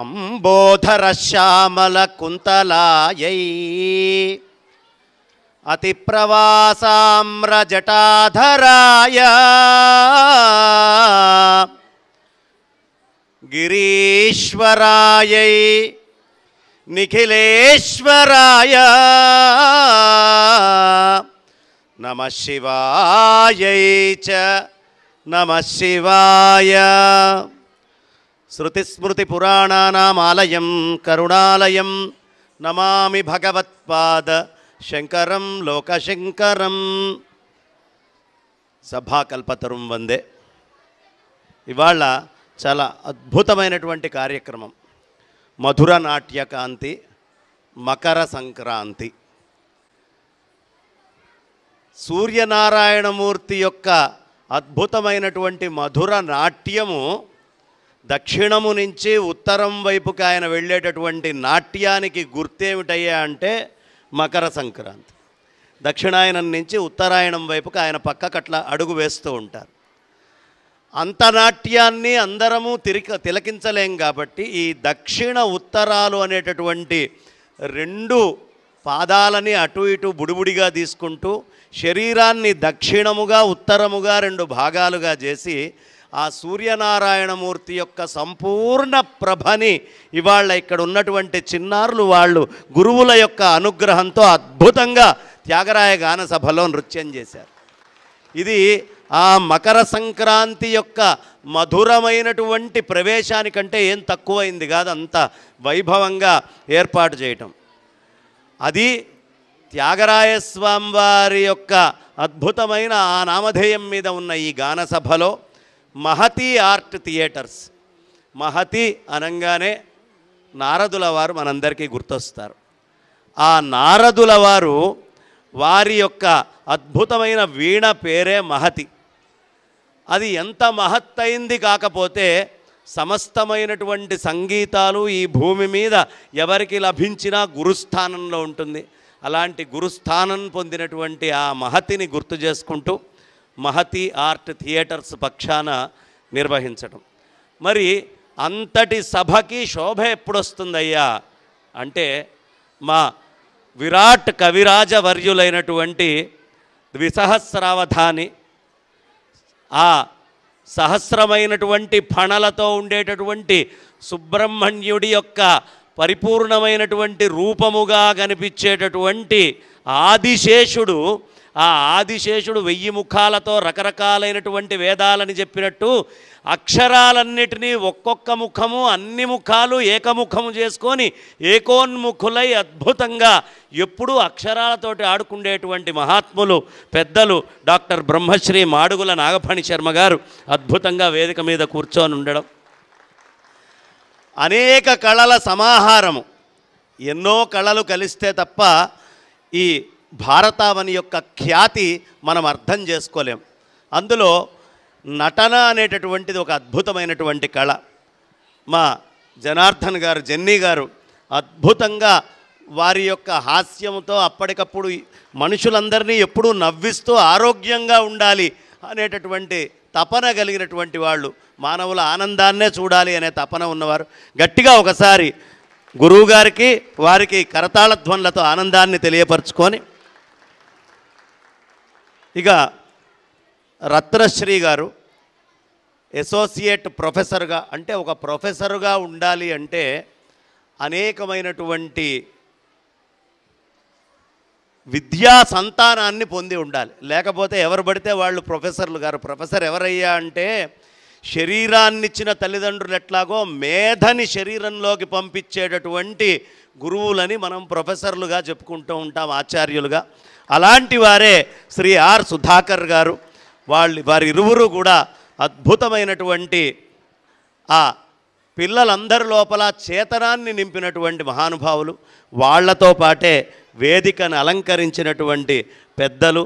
अम्बोधरश्यामलकुन्तलायै अतिप्रवासाम्रजटाधराय गिरीश्वरायै निखिलेश्वराय नमः शिवायै च नमः शिवाय పురాణానామాలయం కరుణాలయం నమామి భగవత్పాద శంకరం లోకశంకరం సభాకల్పతరుం వందే ఇవాళ చాలా అద్భుతమైనటువంటి కార్యక్రమం మధుర నాట్యకాంతి మకర సంక్రాంతి సూర్యనారాయణమూర్తి యొక్క అద్భుతమైనటువంటి మధుర నాట్యము దక్షిణము నుంచి ఉత్తరం వైపుకి ఆయన వెళ్ళేటటువంటి నాట్యానికి గుర్తేమిటయ్యా అంటే మకర సంక్రాంతి దక్షిణాయనం నుంచి ఉత్తరాయణం వైపుకి ఆయన పక్కకట్ల అడుగు వేస్తూ ఉంటారు అంత నాట్యాన్ని అందరము తిరిక తిలకించలేం కాబట్టి ఈ దక్షిణ ఉత్తరాలు అనేటటువంటి రెండు పాదాలని అటు ఇటు బుడిబుడిగా తీసుకుంటూ శరీరాన్ని దక్షిణముగా ఉత్తరముగా రెండు భాగాలుగా చేసి ఆ సూర్యనారాయణమూర్తి యొక్క సంపూర్ణ ప్రభని ఇవాళ ఇక్కడ ఉన్నటువంటి చిన్నారులు వాళ్ళు గురువుల యొక్క అనుగ్రహంతో అద్భుతంగా త్యాగరాయ గాన సభలో నృత్యం చేశారు ఇది ఆ మకర సంక్రాంతి యొక్క మధురమైనటువంటి ప్రవేశానికంటే ఏం తక్కువైంది కాదు అంత వైభవంగా ఏర్పాటు చేయటం అది త్యాగరాయస్వామి వారి యొక్క అద్భుతమైన ఆ నామధేయం మీద ఉన్న ఈ గానసభలో మహతి ఆర్ట్ థియేటర్స్ మహతి అనగానే నారదుల వారు మనందరికీ గుర్తొస్తారు ఆ నారదుల వారు వారి యొక్క అద్భుతమైన వీణ పేరే మహతి అది ఎంత మహత్తైంది కాకపోతే సమస్తమైనటువంటి సంగీతాలు ఈ భూమి మీద ఎవరికి లభించినా గురుస్థానంలో ఉంటుంది అలాంటి గురుస్థానం పొందినటువంటి ఆ మహతిని గుర్తు చేసుకుంటూ మహతి ఆర్ట్ థియేటర్స్ పక్షాన నిర్వహించడం మరి అంతటి సభకి శోభ ఎప్పుడొస్తుందయ్యా అంటే మా విరాట్ కవిరాజ వర్యులైనటువంటి ద్విసహస్రావధాని ఆ సహస్రమైనటువంటి ఫణలతో ఉండేటటువంటి సుబ్రహ్మణ్యుడి యొక్క పరిపూర్ణమైనటువంటి రూపముగా కనిపించేటటువంటి ఆదిశేషుడు ఆ ఆదిశేషుడు వెయ్యి ముఖాలతో రకరకాలైనటువంటి వేదాలని చెప్పినట్టు అక్షరాలన్నిటినీ ఒక్కొక్క ముఖము అన్ని ముఖాలు ఏకముఖము చేసుకొని ఏకోన్ముఖులై అద్భుతంగా ఎప్పుడూ అక్షరాలతోటి ఆడుకుండేటువంటి మహాత్ములు పెద్దలు డాక్టర్ బ్రహ్మశ్రీ మాడుగుల నాగపాణి శర్మ గారు అద్భుతంగా వేదిక మీద కూర్చొని ఉండడం అనేక కళల సమాహారము ఎన్నో కళలు కలిస్తే తప్ప ఈ భారతావని యొక్క ఖ్యాతి మనం అర్థం చేసుకోలేం అందులో నటన అనేటటువంటిది ఒక అద్భుతమైనటువంటి కళ మా జనార్దన్ గారు జెన్నీ గారు అద్భుతంగా వారి యొక్క హాస్యంతో అప్పటికప్పుడు మనుషులందరినీ ఎప్పుడూ నవ్విస్తూ ఆరోగ్యంగా ఉండాలి అనేటటువంటి తపన కలిగినటువంటి వాళ్ళు మానవుల ఆనందాన్నే చూడాలి అనే తపన ఉన్నవారు గట్టిగా ఒకసారి గురువుగారికి వారికి కరతాళధ్వన్లతో ఆనందాన్ని తెలియపరుచుకొని ఇక రత్నశ్రీ గారు అసోసియేట్ ప్రొఫెసర్గా అంటే ఒక ప్రొఫెసర్గా ఉండాలి అంటే అనేకమైనటువంటి విద్యా సంతానాన్ని పొంది ఉండాలి లేకపోతే ఎవరు పడితే వాళ్ళు ప్రొఫెసర్లు గారు ప్రొఫెసర్ ఎవరయ్యా అంటే శరీరాన్నిచ్చిన తల్లిదండ్రులు ఎట్లాగో మేధని శరీరంలోకి పంపించేటటువంటి గురువులని మనం ప్రొఫెసర్లుగా చెప్పుకుంటూ ఉంటాం ఆచార్యులుగా అలాంటి వారే శ్రీ ఆర్ సుధాకర్ గారు వాళ్ళు వారిరువురు కూడా అద్భుతమైనటువంటి ఆ పిల్లలందరి లోపల చేతనాన్ని నింపినటువంటి మహానుభావులు వాళ్లతో పాటే వేదికను అలంకరించినటువంటి పెద్దలు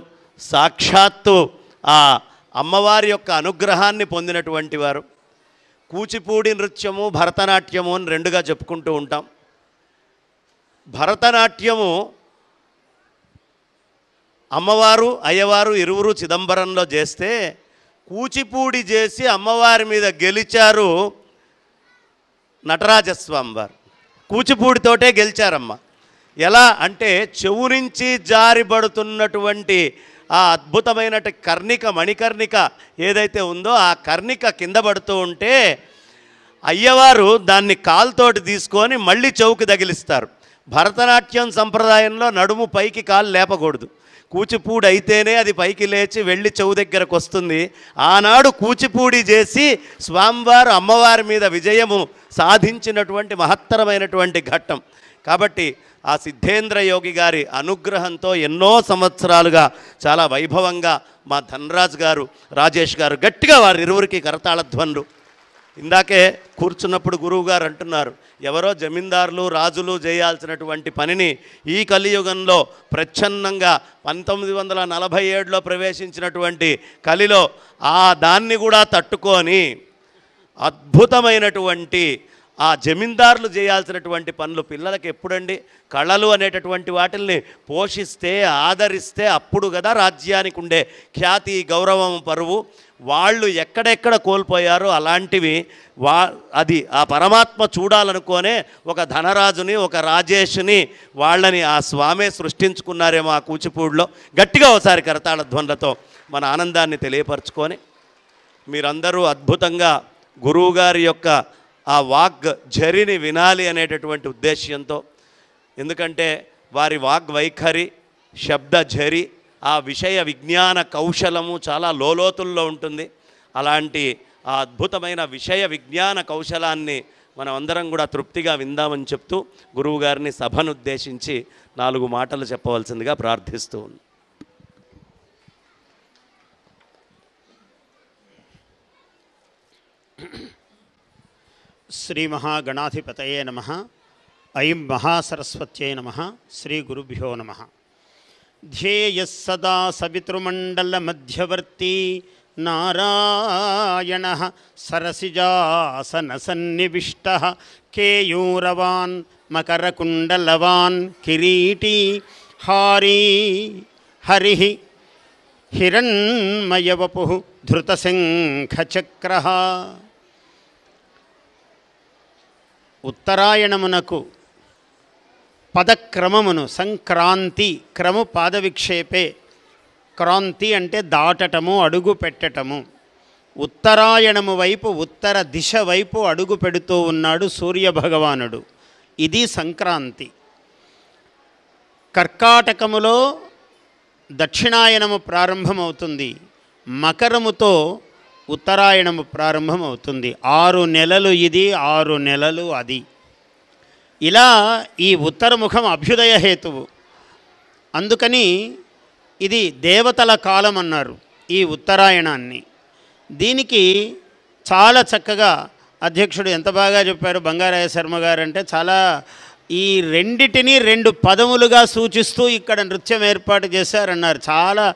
సాక్షాత్తు ఆ అమ్మవారి యొక్క అనుగ్రహాన్ని పొందినటువంటి వారు కూచిపూడి నృత్యము భరతనాట్యము అని రెండుగా చెప్పుకుంటూ ఉంటాం భరతనాట్యము అమ్మవారు అయ్యవారు ఇరువురు చిదంబరంలో చేస్తే కూచిపూడి చేసి అమ్మవారి మీద గెలిచారు నటరాజస్వామి వారు కూచిపూడితోటే గెలిచారమ్మ ఎలా అంటే చెవు నుంచి జారిబడుతున్నటువంటి ఆ అద్భుతమైన కర్ణిక మణికర్ణిక ఏదైతే ఉందో ఆ కర్ణిక కింద పడుతూ ఉంటే అయ్యవారు దాన్ని కాల్తోటి తీసుకొని మళ్ళీ చెవుకి తగిలిస్తారు భరతనాట్యం సంప్రదాయంలో నడుము పైకి కాలు లేపకూడదు కూచిపూడి అయితేనే అది పైకి లేచి వెళ్ళి చెవు దగ్గరకు వస్తుంది ఆనాడు కూచిపూడి చేసి స్వామివారు అమ్మవారి మీద విజయము సాధించినటువంటి మహత్తరమైనటువంటి ఘట్టం కాబట్టి ఆ సిద్ధేంద్ర యోగి గారి అనుగ్రహంతో ఎన్నో సంవత్సరాలుగా చాలా వైభవంగా మా ధనరాజ్ గారు రాజేష్ గారు గట్టిగా వారి ఇరువురికి కరతాళధ్వనులు ఇందాకే కూర్చున్నప్పుడు గురువు గారు అంటున్నారు ఎవరో జమీందారులు రాజులు చేయాల్సినటువంటి పనిని ఈ కలియుగంలో ప్రచ్ఛన్నంగా పంతొమ్మిది వందల నలభై ఏడులో ప్రవేశించినటువంటి కలిలో ఆ దాన్ని కూడా తట్టుకొని అద్భుతమైనటువంటి ఆ జమీందారులు చేయాల్సినటువంటి పనులు పిల్లలకి ఎప్పుడండి కళలు అనేటటువంటి వాటిల్ని పోషిస్తే ఆదరిస్తే అప్పుడు కదా రాజ్యానికి ఉండే ఖ్యాతి గౌరవం పరువు వాళ్ళు ఎక్కడెక్కడ కోల్పోయారో అలాంటివి వా అది ఆ పరమాత్మ చూడాలనుకోనే ఒక ధనరాజుని ఒక రాజేష్ని వాళ్ళని ఆ స్వామే సృష్టించుకున్నారేమో ఆ కూచిపూడిలో గట్టిగా ఒకసారి కరతాళ మన ఆనందాన్ని తెలియపరచుకొని మీరందరూ అద్భుతంగా గురువుగారి యొక్క ఆ వాగ్ జరిని వినాలి అనేటటువంటి ఉద్దేశ్యంతో ఎందుకంటే వారి వాగ్ వైఖరి శబ్ద జరి ఆ విషయ విజ్ఞాన కౌశలము చాలా లోలోతుల్లో ఉంటుంది అలాంటి ఆ అద్భుతమైన విషయ విజ్ఞాన కౌశలాన్ని మనం అందరం కూడా తృప్తిగా విందామని చెప్తూ గురువుగారిని సభను ఉద్దేశించి నాలుగు మాటలు చెప్పవలసిందిగా ప్రార్థిస్తూ శ్రీ మహాగణాధిపతయే నమ ఐం మహాసరస్వత్యే నమ శ్రీ గురుభ్యో నమ ध्येयः सदा सवितृमण्डलमध्यवर्ती नारायणः सरसिजासनसन्निविष्टः केयूरवान् मकरकुण्डलवान् किरीटी हारी हरिः हिरण्मयवपुः धृतशङ्खचक्रः ఉత్తరాయణమునకు పదక్రమమును సంక్రాంతి క్రము పాదవిక్షేపే క్రాంతి అంటే దాటటము అడుగు పెట్టటము ఉత్తరాయణము వైపు ఉత్తర దిశ వైపు అడుగు పెడుతూ ఉన్నాడు సూర్యభగవానుడు ఇది సంక్రాంతి కర్కాటకములో దక్షిణాయనము ప్రారంభమవుతుంది మకరముతో ఉత్తరాయణము ప్రారంభమవుతుంది ఆరు నెలలు ఇది ఆరు నెలలు అది ఇలా ఈ ఉత్తరముఖం అభ్యుదయ హేతువు అందుకని ఇది దేవతల కాలం అన్నారు ఈ ఉత్తరాయణాన్ని దీనికి చాలా చక్కగా అధ్యక్షుడు ఎంత బాగా చెప్పారు బంగారాయ శర్మ గారు అంటే చాలా ఈ రెండిటిని రెండు పదములుగా సూచిస్తూ ఇక్కడ నృత్యం ఏర్పాటు చేశారన్నారు చాలా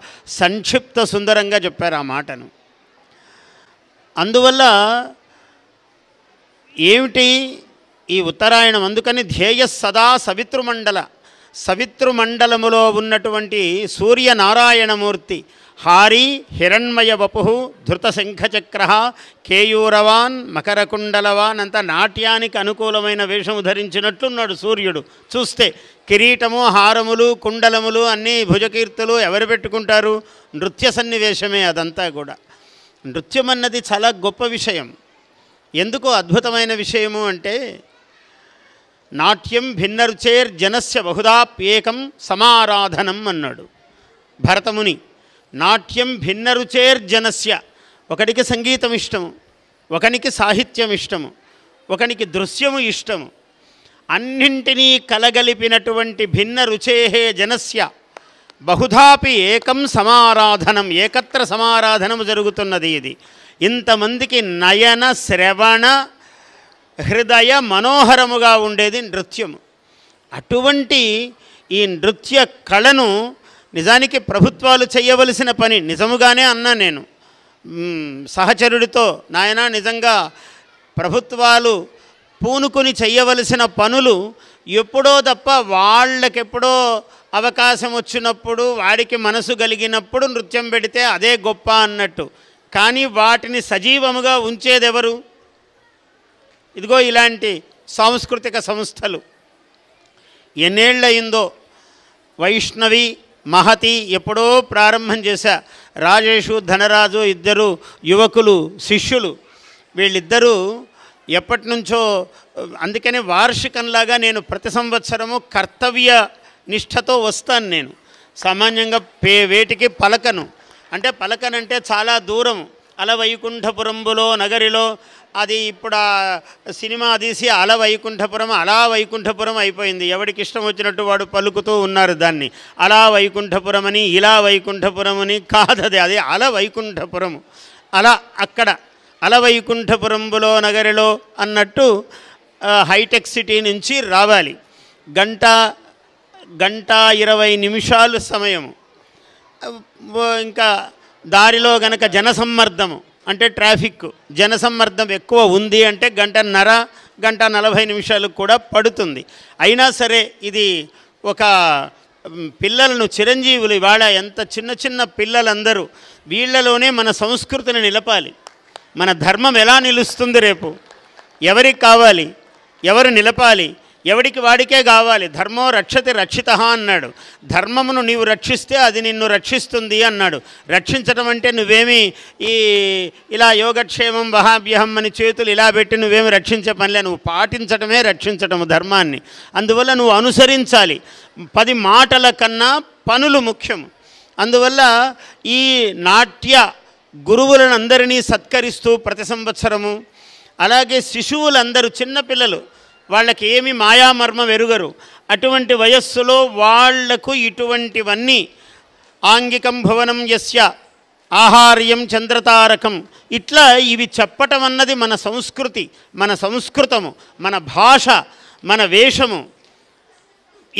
సంక్షిప్త సుందరంగా చెప్పారు ఆ మాటను అందువల్ల ఏమిటి ఈ ఉత్తరాయణం అందుకని ధ్యేయ సదా సవితృమండల సవితృమండలములో ఉన్నటువంటి సూర్యనారాయణమూర్తి హారి హిరణ్మయ వపు ధృతశంఖచక్ర కేయూరవాన్ మకరకుండలవాన్ అంత నాట్యానికి అనుకూలమైన వేషము ధరించినట్లున్నాడు సూర్యుడు చూస్తే కిరీటము హారములు కుండలములు అన్నీ భుజకీర్తులు ఎవరు పెట్టుకుంటారు నృత్య సన్నివేశమే అదంతా కూడా నృత్యం అన్నది చాలా గొప్ప విషయం ఎందుకు అద్భుతమైన విషయము అంటే నాట్యం భిన్నరుచేర్ జనస్య బహుదాప్యేకం సమారాధనం అన్నాడు భరతముని నాట్యం భిన్నరుచేర్ జనస్య ఒకడికి సంగీతం ఇష్టము ఒకనికి సాహిత్యం ఇష్టము ఒకనికి దృశ్యము ఇష్టము అన్నింటినీ కలగలిపినటువంటి భిన్న రుచేహే జనస్య బహుధాపి ఏకం సమారాధనం ఏకత్ర సమారాధనము జరుగుతున్నది ఇది ఇంతమందికి నయన శ్రవణ హృదయ మనోహరముగా ఉండేది నృత్యము అటువంటి ఈ నృత్య కళను నిజానికి ప్రభుత్వాలు చేయవలసిన పని నిజముగానే అన్నా నేను సహచరుడితో నాయన నిజంగా ప్రభుత్వాలు పూనుకొని చేయవలసిన పనులు ఎప్పుడో తప్ప వాళ్ళకెప్పుడో అవకాశం వచ్చినప్పుడు వాడికి మనసు కలిగినప్పుడు నృత్యం పెడితే అదే గొప్ప అన్నట్టు కానీ వాటిని సజీవముగా ఉంచేదెవరు ఇదిగో ఇలాంటి సాంస్కృతిక సంస్థలు ఎన్నేళ్ళయిందో వైష్ణవి మహతి ఎప్పుడో ప్రారంభం చేశా రాజేషు ధనరాజు ఇద్దరు యువకులు శిష్యులు వీళ్ళిద్దరూ ఎప్పటి నుంచో అందుకనే వార్షికంలాగా నేను ప్రతి సంవత్సరము కర్తవ్య నిష్ఠతో వస్తాను నేను సామాన్యంగా పే వేటికి పలకను అంటే పలకనంటే చాలా దూరం అలవైకుంఠపురంబులో నగరిలో అది ఇప్పుడు ఆ సినిమా తీసి అల వైకుంఠపురం అలా వైకుంఠపురం అయిపోయింది ఎవడికి ఇష్టం వచ్చినట్టు వాడు పలుకుతూ ఉన్నారు దాన్ని అలా వైకుంఠపురం అని ఇలా వైకుంఠపురం అని కాదది అది అల వైకుంఠపురం అలా అక్కడ అల వైకుంఠపురంబులో నగరిలో అన్నట్టు హైటెక్ సిటీ నుంచి రావాలి గంట గంట ఇరవై నిమిషాలు సమయం ఇంకా దారిలో గనక జనసమ్మర్దము అంటే ట్రాఫిక్ జనసమ్మర్దం ఎక్కువ ఉంది అంటే గంటన్నర గంట నలభై నిమిషాలు కూడా పడుతుంది అయినా సరే ఇది ఒక పిల్లలను చిరంజీవులు ఇవాళ ఎంత చిన్న చిన్న పిల్లలందరూ వీళ్లలోనే మన సంస్కృతిని నిలపాలి మన ధర్మం ఎలా నిలుస్తుంది రేపు ఎవరికి కావాలి ఎవరు నిలపాలి ఎవడికి వాడికే కావాలి ధర్మో రక్షతి రక్షిత అన్నాడు ధర్మమును నీవు రక్షిస్తే అది నిన్ను రక్షిస్తుంది అన్నాడు రక్షించడం అంటే నువ్వేమి ఈ ఇలా యోగక్షేమం వహాభ్యహం అని చేతులు ఇలా పెట్టి నువ్వేమి రక్షించే పనిలే నువ్వు పాటించడమే రక్షించడము ధర్మాన్ని అందువల్ల నువ్వు అనుసరించాలి పది మాటల కన్నా పనులు ముఖ్యం అందువల్ల ఈ నాట్య గురువులను అందరినీ సత్కరిస్తూ ప్రతి సంవత్సరము అలాగే శిశువులందరూ చిన్నపిల్లలు వాళ్ళకి ఏమి మాయామర్మం ఎరుగరు అటువంటి వయస్సులో వాళ్లకు ఇటువంటివన్నీ ఆంగికం భువనం యస్య ఆహార్యం చంద్రతారకం ఇట్లా ఇవి చెప్పటం అన్నది మన సంస్కృతి మన సంస్కృతము మన భాష మన వేషము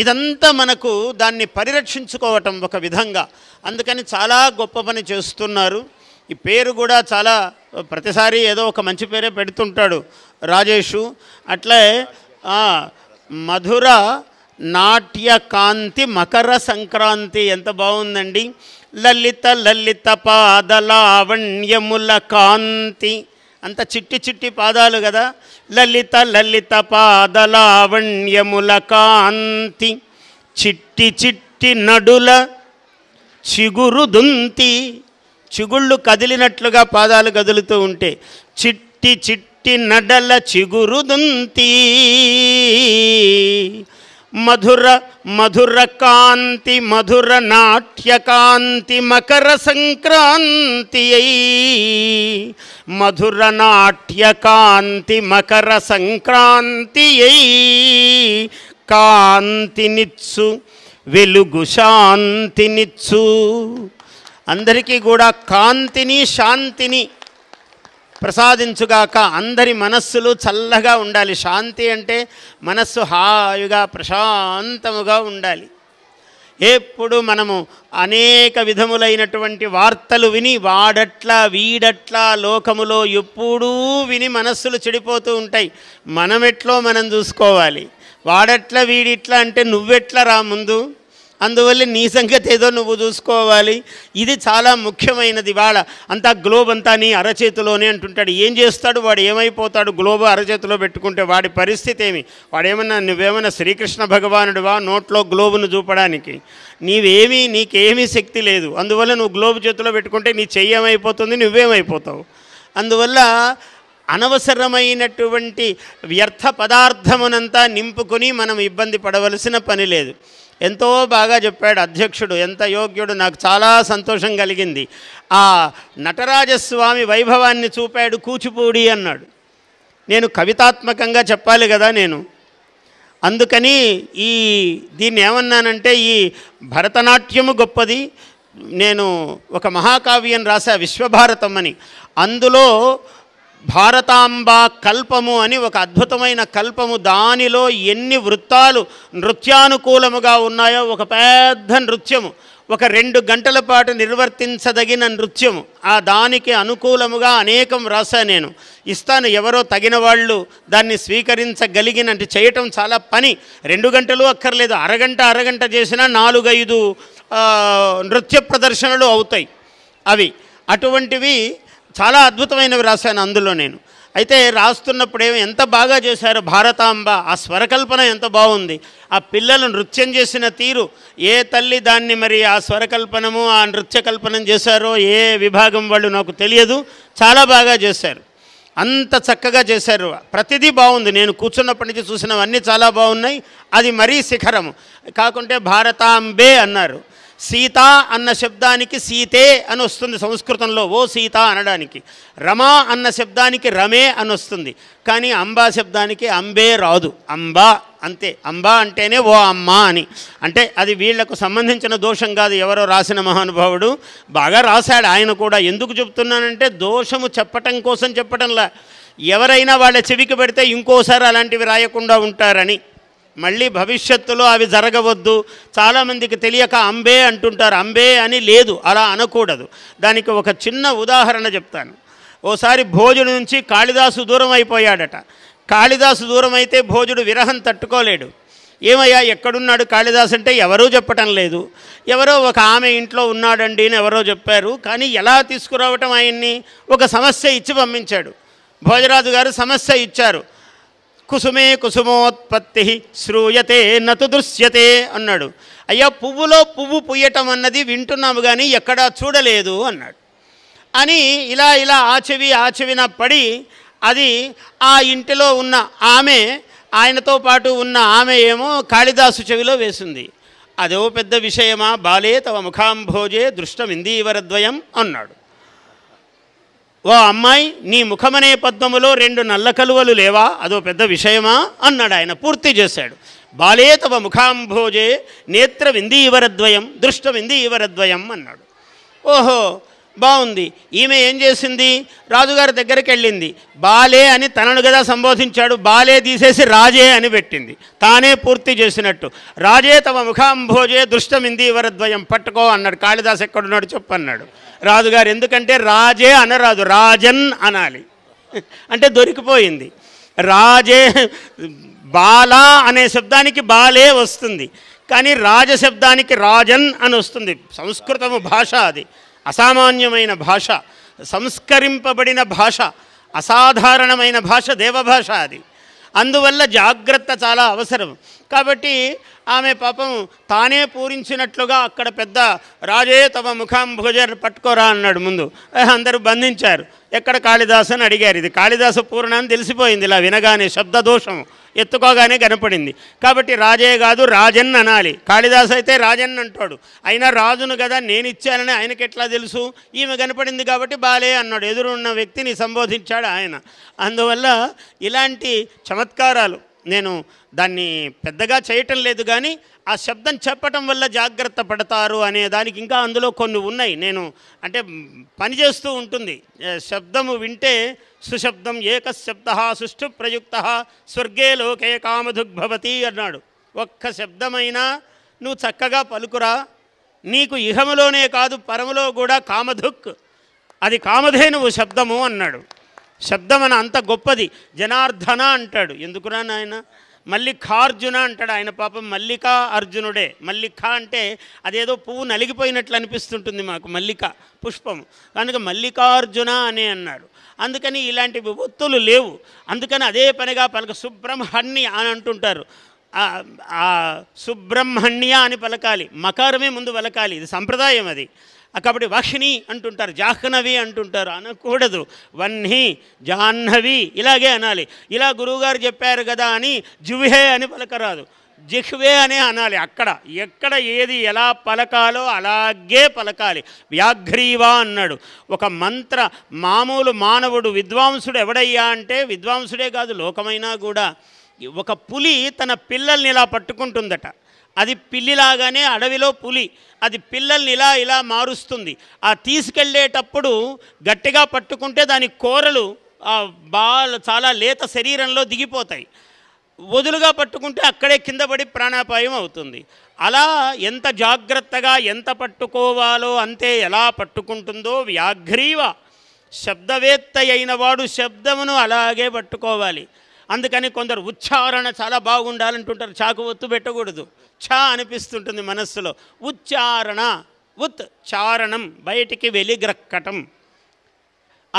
ఇదంతా మనకు దాన్ని పరిరక్షించుకోవటం ఒక విధంగా అందుకని చాలా గొప్ప పని చేస్తున్నారు ఈ పేరు కూడా చాలా ప్రతిసారి ఏదో ఒక మంచి పేరే పెడుతుంటాడు రాజేషు అట్లే మధుర నాట్య కాంతి మకర సంక్రాంతి ఎంత బాగుందండి లలిత లలిత పాదలావణ్యముల కాంతి అంత చిట్టి చిట్టి పాదాలు కదా లలిత లలిత పాదలావణ్యముల కాంతి చిట్టి చిట్టి నడుల చిగురు దుంతి చిగుళ్ళు కదిలినట్లుగా పాదాలు కదులుతూ ఉంటే చిట్టి చిట్టి నడల చిగురుదుంతి మధుర మధుర కాంతి మధుర నాట్యకాంతి మకర సంక్రాంతి మధుర నాట్యకాంతి మకర సంక్రాంతి కాంతినిచ్చు వెలుగు శాంతినిచ్చు అందరికీ కూడా కాంతిని శాంతిని ప్రసాదించుగాక అందరి మనస్సులు చల్లగా ఉండాలి శాంతి అంటే మనస్సు హాయిగా ప్రశాంతముగా ఉండాలి ఎప్పుడు మనము అనేక విధములైనటువంటి వార్తలు విని వాడట్లా వీడట్లా లోకములో ఎప్పుడూ విని మనస్సులు చెడిపోతూ ఉంటాయి మనమెట్లో మనం చూసుకోవాలి వాడట్లా వీడిట్లా అంటే నువ్వెట్లా రా ముందు అందువల్ల నీ సంగతి ఏదో నువ్వు చూసుకోవాలి ఇది చాలా ముఖ్యమైనది వాడ అంతా గ్లోబ్ అంతా నీ అరచేతిలోనే అంటుంటాడు ఏం చేస్తాడు వాడు ఏమైపోతాడు గ్లోబ్ అరచేతిలో పెట్టుకుంటే వాడి పరిస్థితి ఏమి వాడేమన్నా నువ్వేమన్నా శ్రీకృష్ణ భగవానుడివా నోట్లో గ్లోబును చూపడానికి నీవేమీ నీకేమీ శక్తి లేదు అందువల్ల నువ్వు గ్లోబ్ చేతిలో పెట్టుకుంటే నీ ఏమైపోతుంది నువ్వేమైపోతావు అందువల్ల అనవసరమైనటువంటి వ్యర్థ పదార్థమునంతా నింపుకొని మనం ఇబ్బంది పడవలసిన పని లేదు ఎంతో బాగా చెప్పాడు అధ్యక్షుడు ఎంత యోగ్యుడు నాకు చాలా సంతోషం కలిగింది ఆ నటరాజస్వామి వైభవాన్ని చూపాడు కూచిపూడి అన్నాడు నేను కవితాత్మకంగా చెప్పాలి కదా నేను అందుకని ఈ దీన్ని ఏమన్నానంటే ఈ భరతనాట్యము గొప్పది నేను ఒక మహాకావ్యం రాశా విశ్వభారతం అని అందులో భారతాంబా కల్పము అని ఒక అద్భుతమైన కల్పము దానిలో ఎన్ని వృత్తాలు నృత్యానుకూలముగా ఉన్నాయో ఒక పెద్ద నృత్యము ఒక రెండు గంటల పాటు నిర్వర్తించదగిన నృత్యము ఆ దానికి అనుకూలముగా అనేకం రాశా నేను ఇస్తాను ఎవరో తగిన వాళ్ళు దాన్ని స్వీకరించగలిగినంటే చేయటం చాలా పని రెండు గంటలు అక్కర్లేదు అరగంట అరగంట చేసినా నాలుగైదు నృత్య ప్రదర్శనలు అవుతాయి అవి అటువంటివి చాలా అద్భుతమైనవి రాశాను అందులో నేను అయితే రాస్తున్నప్పుడు ఏమి ఎంత బాగా చేశారు భారతాంబ ఆ స్వరకల్పన ఎంత బాగుంది ఆ పిల్లలు నృత్యం చేసిన తీరు ఏ తల్లి దాన్ని మరి ఆ స్వరకల్పనము ఆ నృత్య కల్పన చేశారో ఏ విభాగం వాళ్ళు నాకు తెలియదు చాలా బాగా చేశారు అంత చక్కగా చేశారు ప్రతిదీ బాగుంది నేను కూర్చున్నప్పటి నుంచి చూసినవన్నీ చాలా బాగున్నాయి అది మరీ శిఖరము కాకుంటే భారతాంబే అన్నారు సీత అన్న శబ్దానికి సీతే అని వస్తుంది సంస్కృతంలో ఓ సీత అనడానికి రమా అన్న శబ్దానికి రమే అని వస్తుంది కానీ అంబా శబ్దానికి అంబే రాదు అంబా అంతే అంబా అంటేనే ఓ అమ్మ అని అంటే అది వీళ్లకు సంబంధించిన దోషం కాదు ఎవరో రాసిన మహానుభావుడు బాగా రాశాడు ఆయన కూడా ఎందుకు చెప్తున్నానంటే దోషము చెప్పటం కోసం చెప్పటంలా ఎవరైనా వాళ్ళ చెవికి పెడితే ఇంకోసారి అలాంటివి రాయకుండా ఉంటారని మళ్ళీ భవిష్యత్తులో అవి జరగవద్దు చాలామందికి తెలియక అంబే అంటుంటారు అంబే అని లేదు అలా అనకూడదు దానికి ఒక చిన్న ఉదాహరణ చెప్తాను ఓసారి భోజుడు నుంచి కాళిదాసు దూరం అయిపోయాడట కాళిదాసు దూరం అయితే భోజుడు విరహం తట్టుకోలేడు ఏమయ్యా ఎక్కడున్నాడు కాళిదాస్ అంటే ఎవరూ చెప్పటం లేదు ఎవరో ఒక ఆమె ఇంట్లో ఉన్నాడండి అని ఎవరో చెప్పారు కానీ ఎలా తీసుకురావటం ఆయన్ని ఒక సమస్య ఇచ్చి పంపించాడు భోజరాజు గారు సమస్య ఇచ్చారు కుసుమే కుసుమోత్పత్తి శ్రూయతే నతు దృశ్యతే అన్నాడు అయ్యా పువ్వులో పువ్వు పుయ్యటం అన్నది వింటున్నాము కానీ ఎక్కడా చూడలేదు అన్నాడు అని ఇలా ఇలా ఆచవి ఆచవిన పడి అది ఆ ఇంటిలో ఉన్న ఆమె ఆయనతో పాటు ఉన్న ఆమె ఏమో కాళిదాసు చెవిలో వేసింది అదో పెద్ద విషయమా బాలే తవ ముఖాంభోజే దృష్టం ఇందీవరద్వయం అన్నాడు ఓ అమ్మాయి నీ ముఖమనే పద్మములో రెండు నల్ల కలువలు లేవా అదో పెద్ద విషయమా అన్నాడు ఆయన పూర్తి చేశాడు బాలే తవ ముఖాంభోజే నేత్ర ఇవరద్వయం దృష్ట ఇవరద్వయం అన్నాడు ఓహో బాగుంది ఈమె ఏం చేసింది రాజుగారి దగ్గరికి వెళ్ళింది బాలే అని తనను కదా సంబోధించాడు బాలే తీసేసి రాజే అని పెట్టింది తానే పూర్తి చేసినట్టు రాజే తవ ముఖాంభోజే దృష్టమింది వరద్వయం పట్టుకో అన్నాడు కాళిదాస్ ఎక్కడున్నాడు చెప్పు అన్నాడు రాజుగారు ఎందుకంటే రాజే అనరాదు రాజన్ అనాలి అంటే దొరికిపోయింది రాజే బాల అనే శబ్దానికి బాలే వస్తుంది కానీ రాజశబ్దానికి రాజన్ అని వస్తుంది సంస్కృతము భాష అది అసామాన్యమైన భాష సంస్కరింపబడిన భాష అసాధారణమైన భాష దేవభాష అది అందువల్ల జాగ్రత్త చాలా అవసరం కాబట్టి ఆమె పాపం తానే పూరించినట్లుగా అక్కడ పెద్ద రాజే తమ ముఖం భుజర్ పట్టుకోరా అన్నాడు ముందు అందరూ బంధించారు ఎక్కడ కాళిదాసు అని అడిగారు ఇది కాళిదాసు పూర్ణ అని తెలిసిపోయింది ఇలా వినగానే శబ్దదోషం ఎత్తుకోగానే కనపడింది కాబట్టి రాజే కాదు రాజన్ అనాలి కాళిదాసు అయితే రాజన్ అంటాడు అయినా రాజును కదా నేను ఇచ్చానని ఆయనకి ఎట్లా తెలుసు ఈమె కనపడింది కాబట్టి బాలే అన్నాడు ఎదురున్న వ్యక్తిని సంబోధించాడు ఆయన అందువల్ల ఇలాంటి చమత్కారాలు నేను దాన్ని పెద్దగా చేయటం లేదు కానీ ఆ శబ్దం చెప్పటం వల్ల జాగ్రత్త పడతారు అనే దానికి ఇంకా అందులో కొన్ని ఉన్నాయి నేను అంటే పనిచేస్తూ ఉంటుంది శబ్దము వింటే సుశబ్దం ఏకశబ్ద సుష్ఠు ప్రయుక్త స్వర్గే లోకే కామధుగ్భవతి అన్నాడు ఒక్క శబ్దమైనా నువ్వు చక్కగా పలుకురా నీకు ఇహములోనే కాదు పరములో కూడా కామధుక్ అది కామధేనువు శబ్దము అన్నాడు శబ్దమన అంత గొప్పది జనార్దన అంటాడు ఎందుకురా నాయన మల్లికార్జున అంటాడు ఆయన పాపం మల్లిక అర్జునుడే మల్లిక అంటే అదేదో పువ్వు నలిగిపోయినట్లు అనిపిస్తుంటుంది మాకు మల్లిక పుష్పం కనుక మల్లికార్జున అని అన్నాడు అందుకని ఇలాంటి ఒత్తులు లేవు అందుకని అదే పనిగా పలక సుబ్రహ్మణ్య అని అంటుంటారు సుబ్రహ్మణ్య అని పలకాలి మకారమే ముందు పలకాలి ఇది సంప్రదాయం అది కాబట్టి వహ్ని అంటుంటారు జాహ్నవి అంటుంటారు అనకూడదు వన్హి జాహ్నవి ఇలాగే అనాలి ఇలా గురువుగారు చెప్పారు కదా అని జుహే అని పలకరాదు జిహ్వే అనే అనాలి అక్కడ ఎక్కడ ఏది ఎలా పలకాలో అలాగే పలకాలి వ్యాఘ్రీవా అన్నాడు ఒక మంత్ర మామూలు మానవుడు విద్వాంసుడు ఎవడయ్యా అంటే విద్వాంసుడే కాదు లోకమైనా కూడా ఒక పులి తన పిల్లల్ని ఇలా పట్టుకుంటుందట అది పిల్లిలాగానే అడవిలో పులి అది పిల్లల్ని ఇలా ఇలా మారుస్తుంది ఆ తీసుకెళ్ళేటప్పుడు గట్టిగా పట్టుకుంటే దాని కోరలు బాగా చాలా లేత శరీరంలో దిగిపోతాయి వదులుగా పట్టుకుంటే అక్కడే కింద పడి ప్రాణాపాయం అవుతుంది అలా ఎంత జాగ్రత్తగా ఎంత పట్టుకోవాలో అంతే ఎలా పట్టుకుంటుందో వ్యాఘ్రీవ శబ్దవేత్త అయిన వాడు శబ్దమును అలాగే పట్టుకోవాలి అందుకని కొందరు ఉచ్చారణ చాలా బాగుండాలంటుంటారు చాకు ఒత్తు పెట్టకూడదు ఛా అనిపిస్తుంటుంది మనస్సులో ఉచ్చారణ ఉత్ చారణం బయటికి వెలిగ్రక్కటం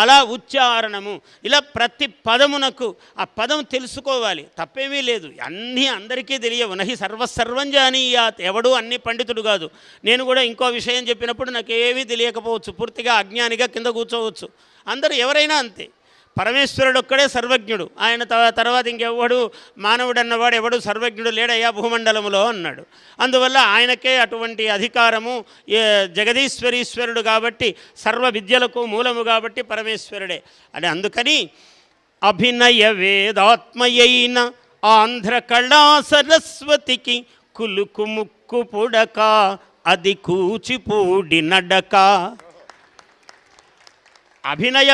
అలా ఉచ్చారణము ఇలా ప్రతి పదమునకు ఆ పదం తెలుసుకోవాలి తప్పేమీ లేదు అన్నీ అందరికీ తెలియవు నహి సర్వసర్వం జానీయాత్ ఎవడూ అన్ని పండితుడు కాదు నేను కూడా ఇంకో విషయం చెప్పినప్పుడు నాకు తెలియకపోవచ్చు పూర్తిగా అజ్ఞానిగా కింద కూర్చోవచ్చు అందరూ ఎవరైనా అంతే పరమేశ్వరుడు ఒక్కడే సర్వజ్ఞుడు ఆయన తర్వాత ఇంకెవ్వడు మానవుడు అన్నవాడు ఎవడు సర్వజ్ఞుడు లేడయ్యా భూమండలములో అన్నాడు అందువల్ల ఆయనకే అటువంటి అధికారము జగదీశ్వరీశ్వరుడు కాబట్టి సర్వ విద్యలకు మూలము కాబట్టి పరమేశ్వరుడే అని అందుకని అభినయ వేదాత్మయైన ఆంధ్ర కళా సరస్వతికి కులుకు ముక్కు పుడక అది కూచిపూడి నడక అభినయ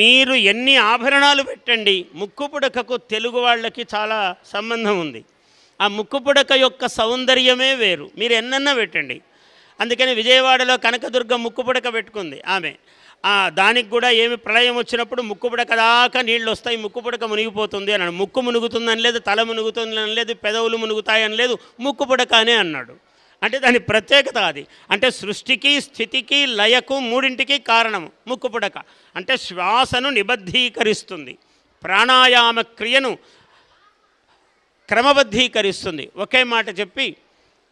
మీరు ఎన్ని ఆభరణాలు పెట్టండి ముక్కు పుడకకు తెలుగు వాళ్ళకి చాలా సంబంధం ఉంది ఆ ముక్కు పుడక యొక్క సౌందర్యమే వేరు మీరు ఎన్నన్నా పెట్టండి అందుకని విజయవాడలో కనకదుర్గ ముక్కు పుడక పెట్టుకుంది ఆమె దానికి కూడా ఏమి ప్రళయం వచ్చినప్పుడు ముక్కు పుడక దాకా నీళ్ళు వస్తాయి ముక్కు పుడక మునిగిపోతుంది అన్నాడు ముక్కు మునుగుతుంది అనలేదు తల మునుగుతుంది అనలేదు పెదవులు మునుగుతాయి అనలేదు ముక్కు పుడక అనే అన్నాడు అంటే దాని ప్రత్యేకత అది అంటే సృష్టికి స్థితికి లయకు మూడింటికి కారణము ముక్కు పుడక అంటే శ్వాసను నిబద్ధీకరిస్తుంది ప్రాణాయామ క్రియను క్రమబద్ధీకరిస్తుంది ఒకే మాట చెప్పి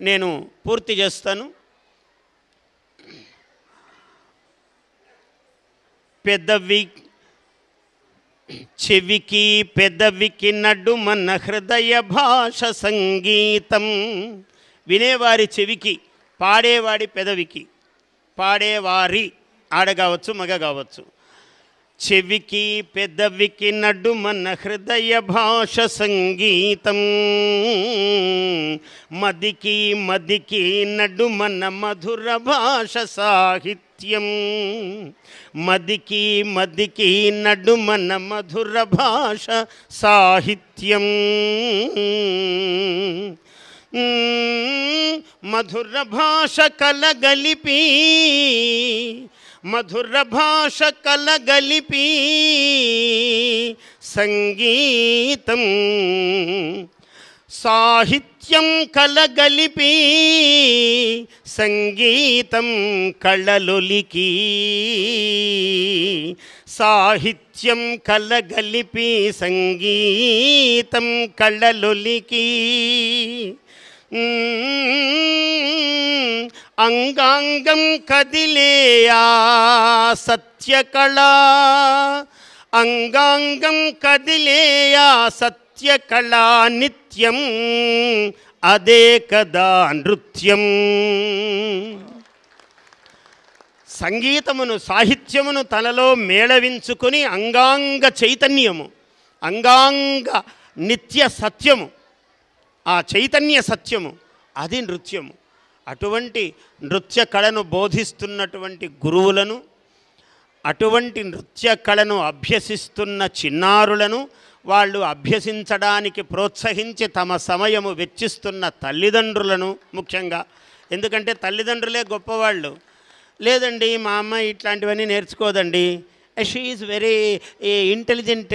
నేను పూర్తి చేస్తాను పెద్దవి చెవికి నడ్డు నడుమన్న హృదయ భాష సంగీతం వినేవారి చెవికి పాడేవాడి పెదవికి పాడేవారి ఆడ కావచ్చు మగ కావచ్చు చెవికి పెదవికి మన హృదయ భాష సంగీతం మదికి మదికి మన మధుర భాష సాహిత్యం మదికి మదికి మన మధుర భాష సాహిత్యం మధుర భాష కలగలిపి మధుర భాష కలగలిపి సంగీతం సాహిత్యం కలగలిపి సంగీతం కళలొలికి సాహిత్యం కలగలిపి సంగీతం కళలొలికి అంగాంగం కదిలేయా సత్యకళ అంగాంగం కదిలేయా సత్యకళ నిత్యం అదే కదా నృత్యం సంగీతమును సాహిత్యమును తలలో మేళవించుకొని అంగాంగ చైతన్యము అంగాంగ నిత్య సత్యము ఆ చైతన్య సత్యము అది నృత్యము అటువంటి నృత్య కళను బోధిస్తున్నటువంటి గురువులను అటువంటి నృత్య కళను అభ్యసిస్తున్న చిన్నారులను వాళ్ళు అభ్యసించడానికి ప్రోత్సహించి తమ సమయము వెచ్చిస్తున్న తల్లిదండ్రులను ముఖ్యంగా ఎందుకంటే తల్లిదండ్రులే గొప్పవాళ్ళు లేదండి మా అమ్మ ఇట్లాంటివన్నీ నేర్చుకోదండి ఈజ్ వెరీ ఇంటెలిజెంట్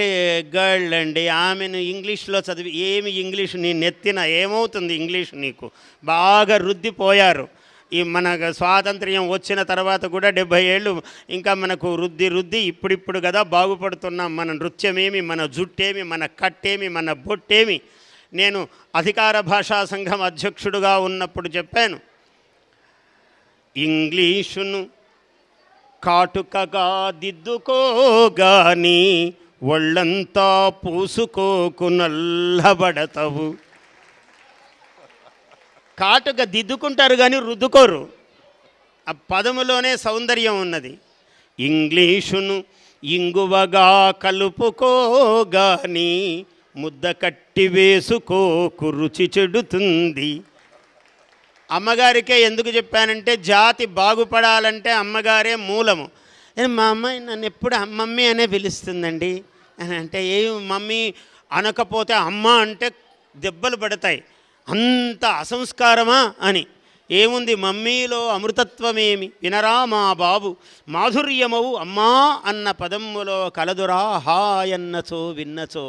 గర్ల్ అండి ఆమెను ఇంగ్లీష్లో చదివి ఏమి ఇంగ్లీష్ నీ నెత్తిన ఏమవుతుంది ఇంగ్లీష్ నీకు బాగా రుద్దిపోయారు ఈ మన స్వాతంత్ర్యం వచ్చిన తర్వాత కూడా డెబ్భై ఏళ్ళు ఇంకా మనకు రుద్ది రుద్ది ఇప్పుడిప్పుడు కదా బాగుపడుతున్నాం మన నృత్యమేమి మన జుట్టేమి మన కట్టేమి మన బొట్టేమి నేను అధికార భాషా సంఘం అధ్యక్షుడుగా ఉన్నప్పుడు చెప్పాను ఇంగ్లీషును కాటుకగా దిద్దుకోగాని ఒళ్ళంతా పూసుకోకు నల్లబడతావు కాటుక దిద్దుకుంటారు కానీ రుద్దుకోరు ఆ పదములోనే సౌందర్యం ఉన్నది ఇంగ్లీషును ఇంగువగా కలుపుకోగాని ముద్ద కట్టి వేసుకోకు రుచి చెడుతుంది అమ్మగారికే ఎందుకు చెప్పానంటే జాతి బాగుపడాలంటే అమ్మగారే మూలము నేను మా అమ్మాయి నన్ను ఎప్పుడు మమ్మీ అనే పిలుస్తుందండి అని అంటే ఏ మమ్మీ అనకపోతే అమ్మ అంటే దెబ్బలు పడతాయి అంత అసంస్కారమా అని ఏముంది మమ్మీలో అమృతత్వమేమి వినరా మా బాబు మాధుర్యమవు అమ్మా అన్న పదములో కలదురా హాయన్నచో విన్నచో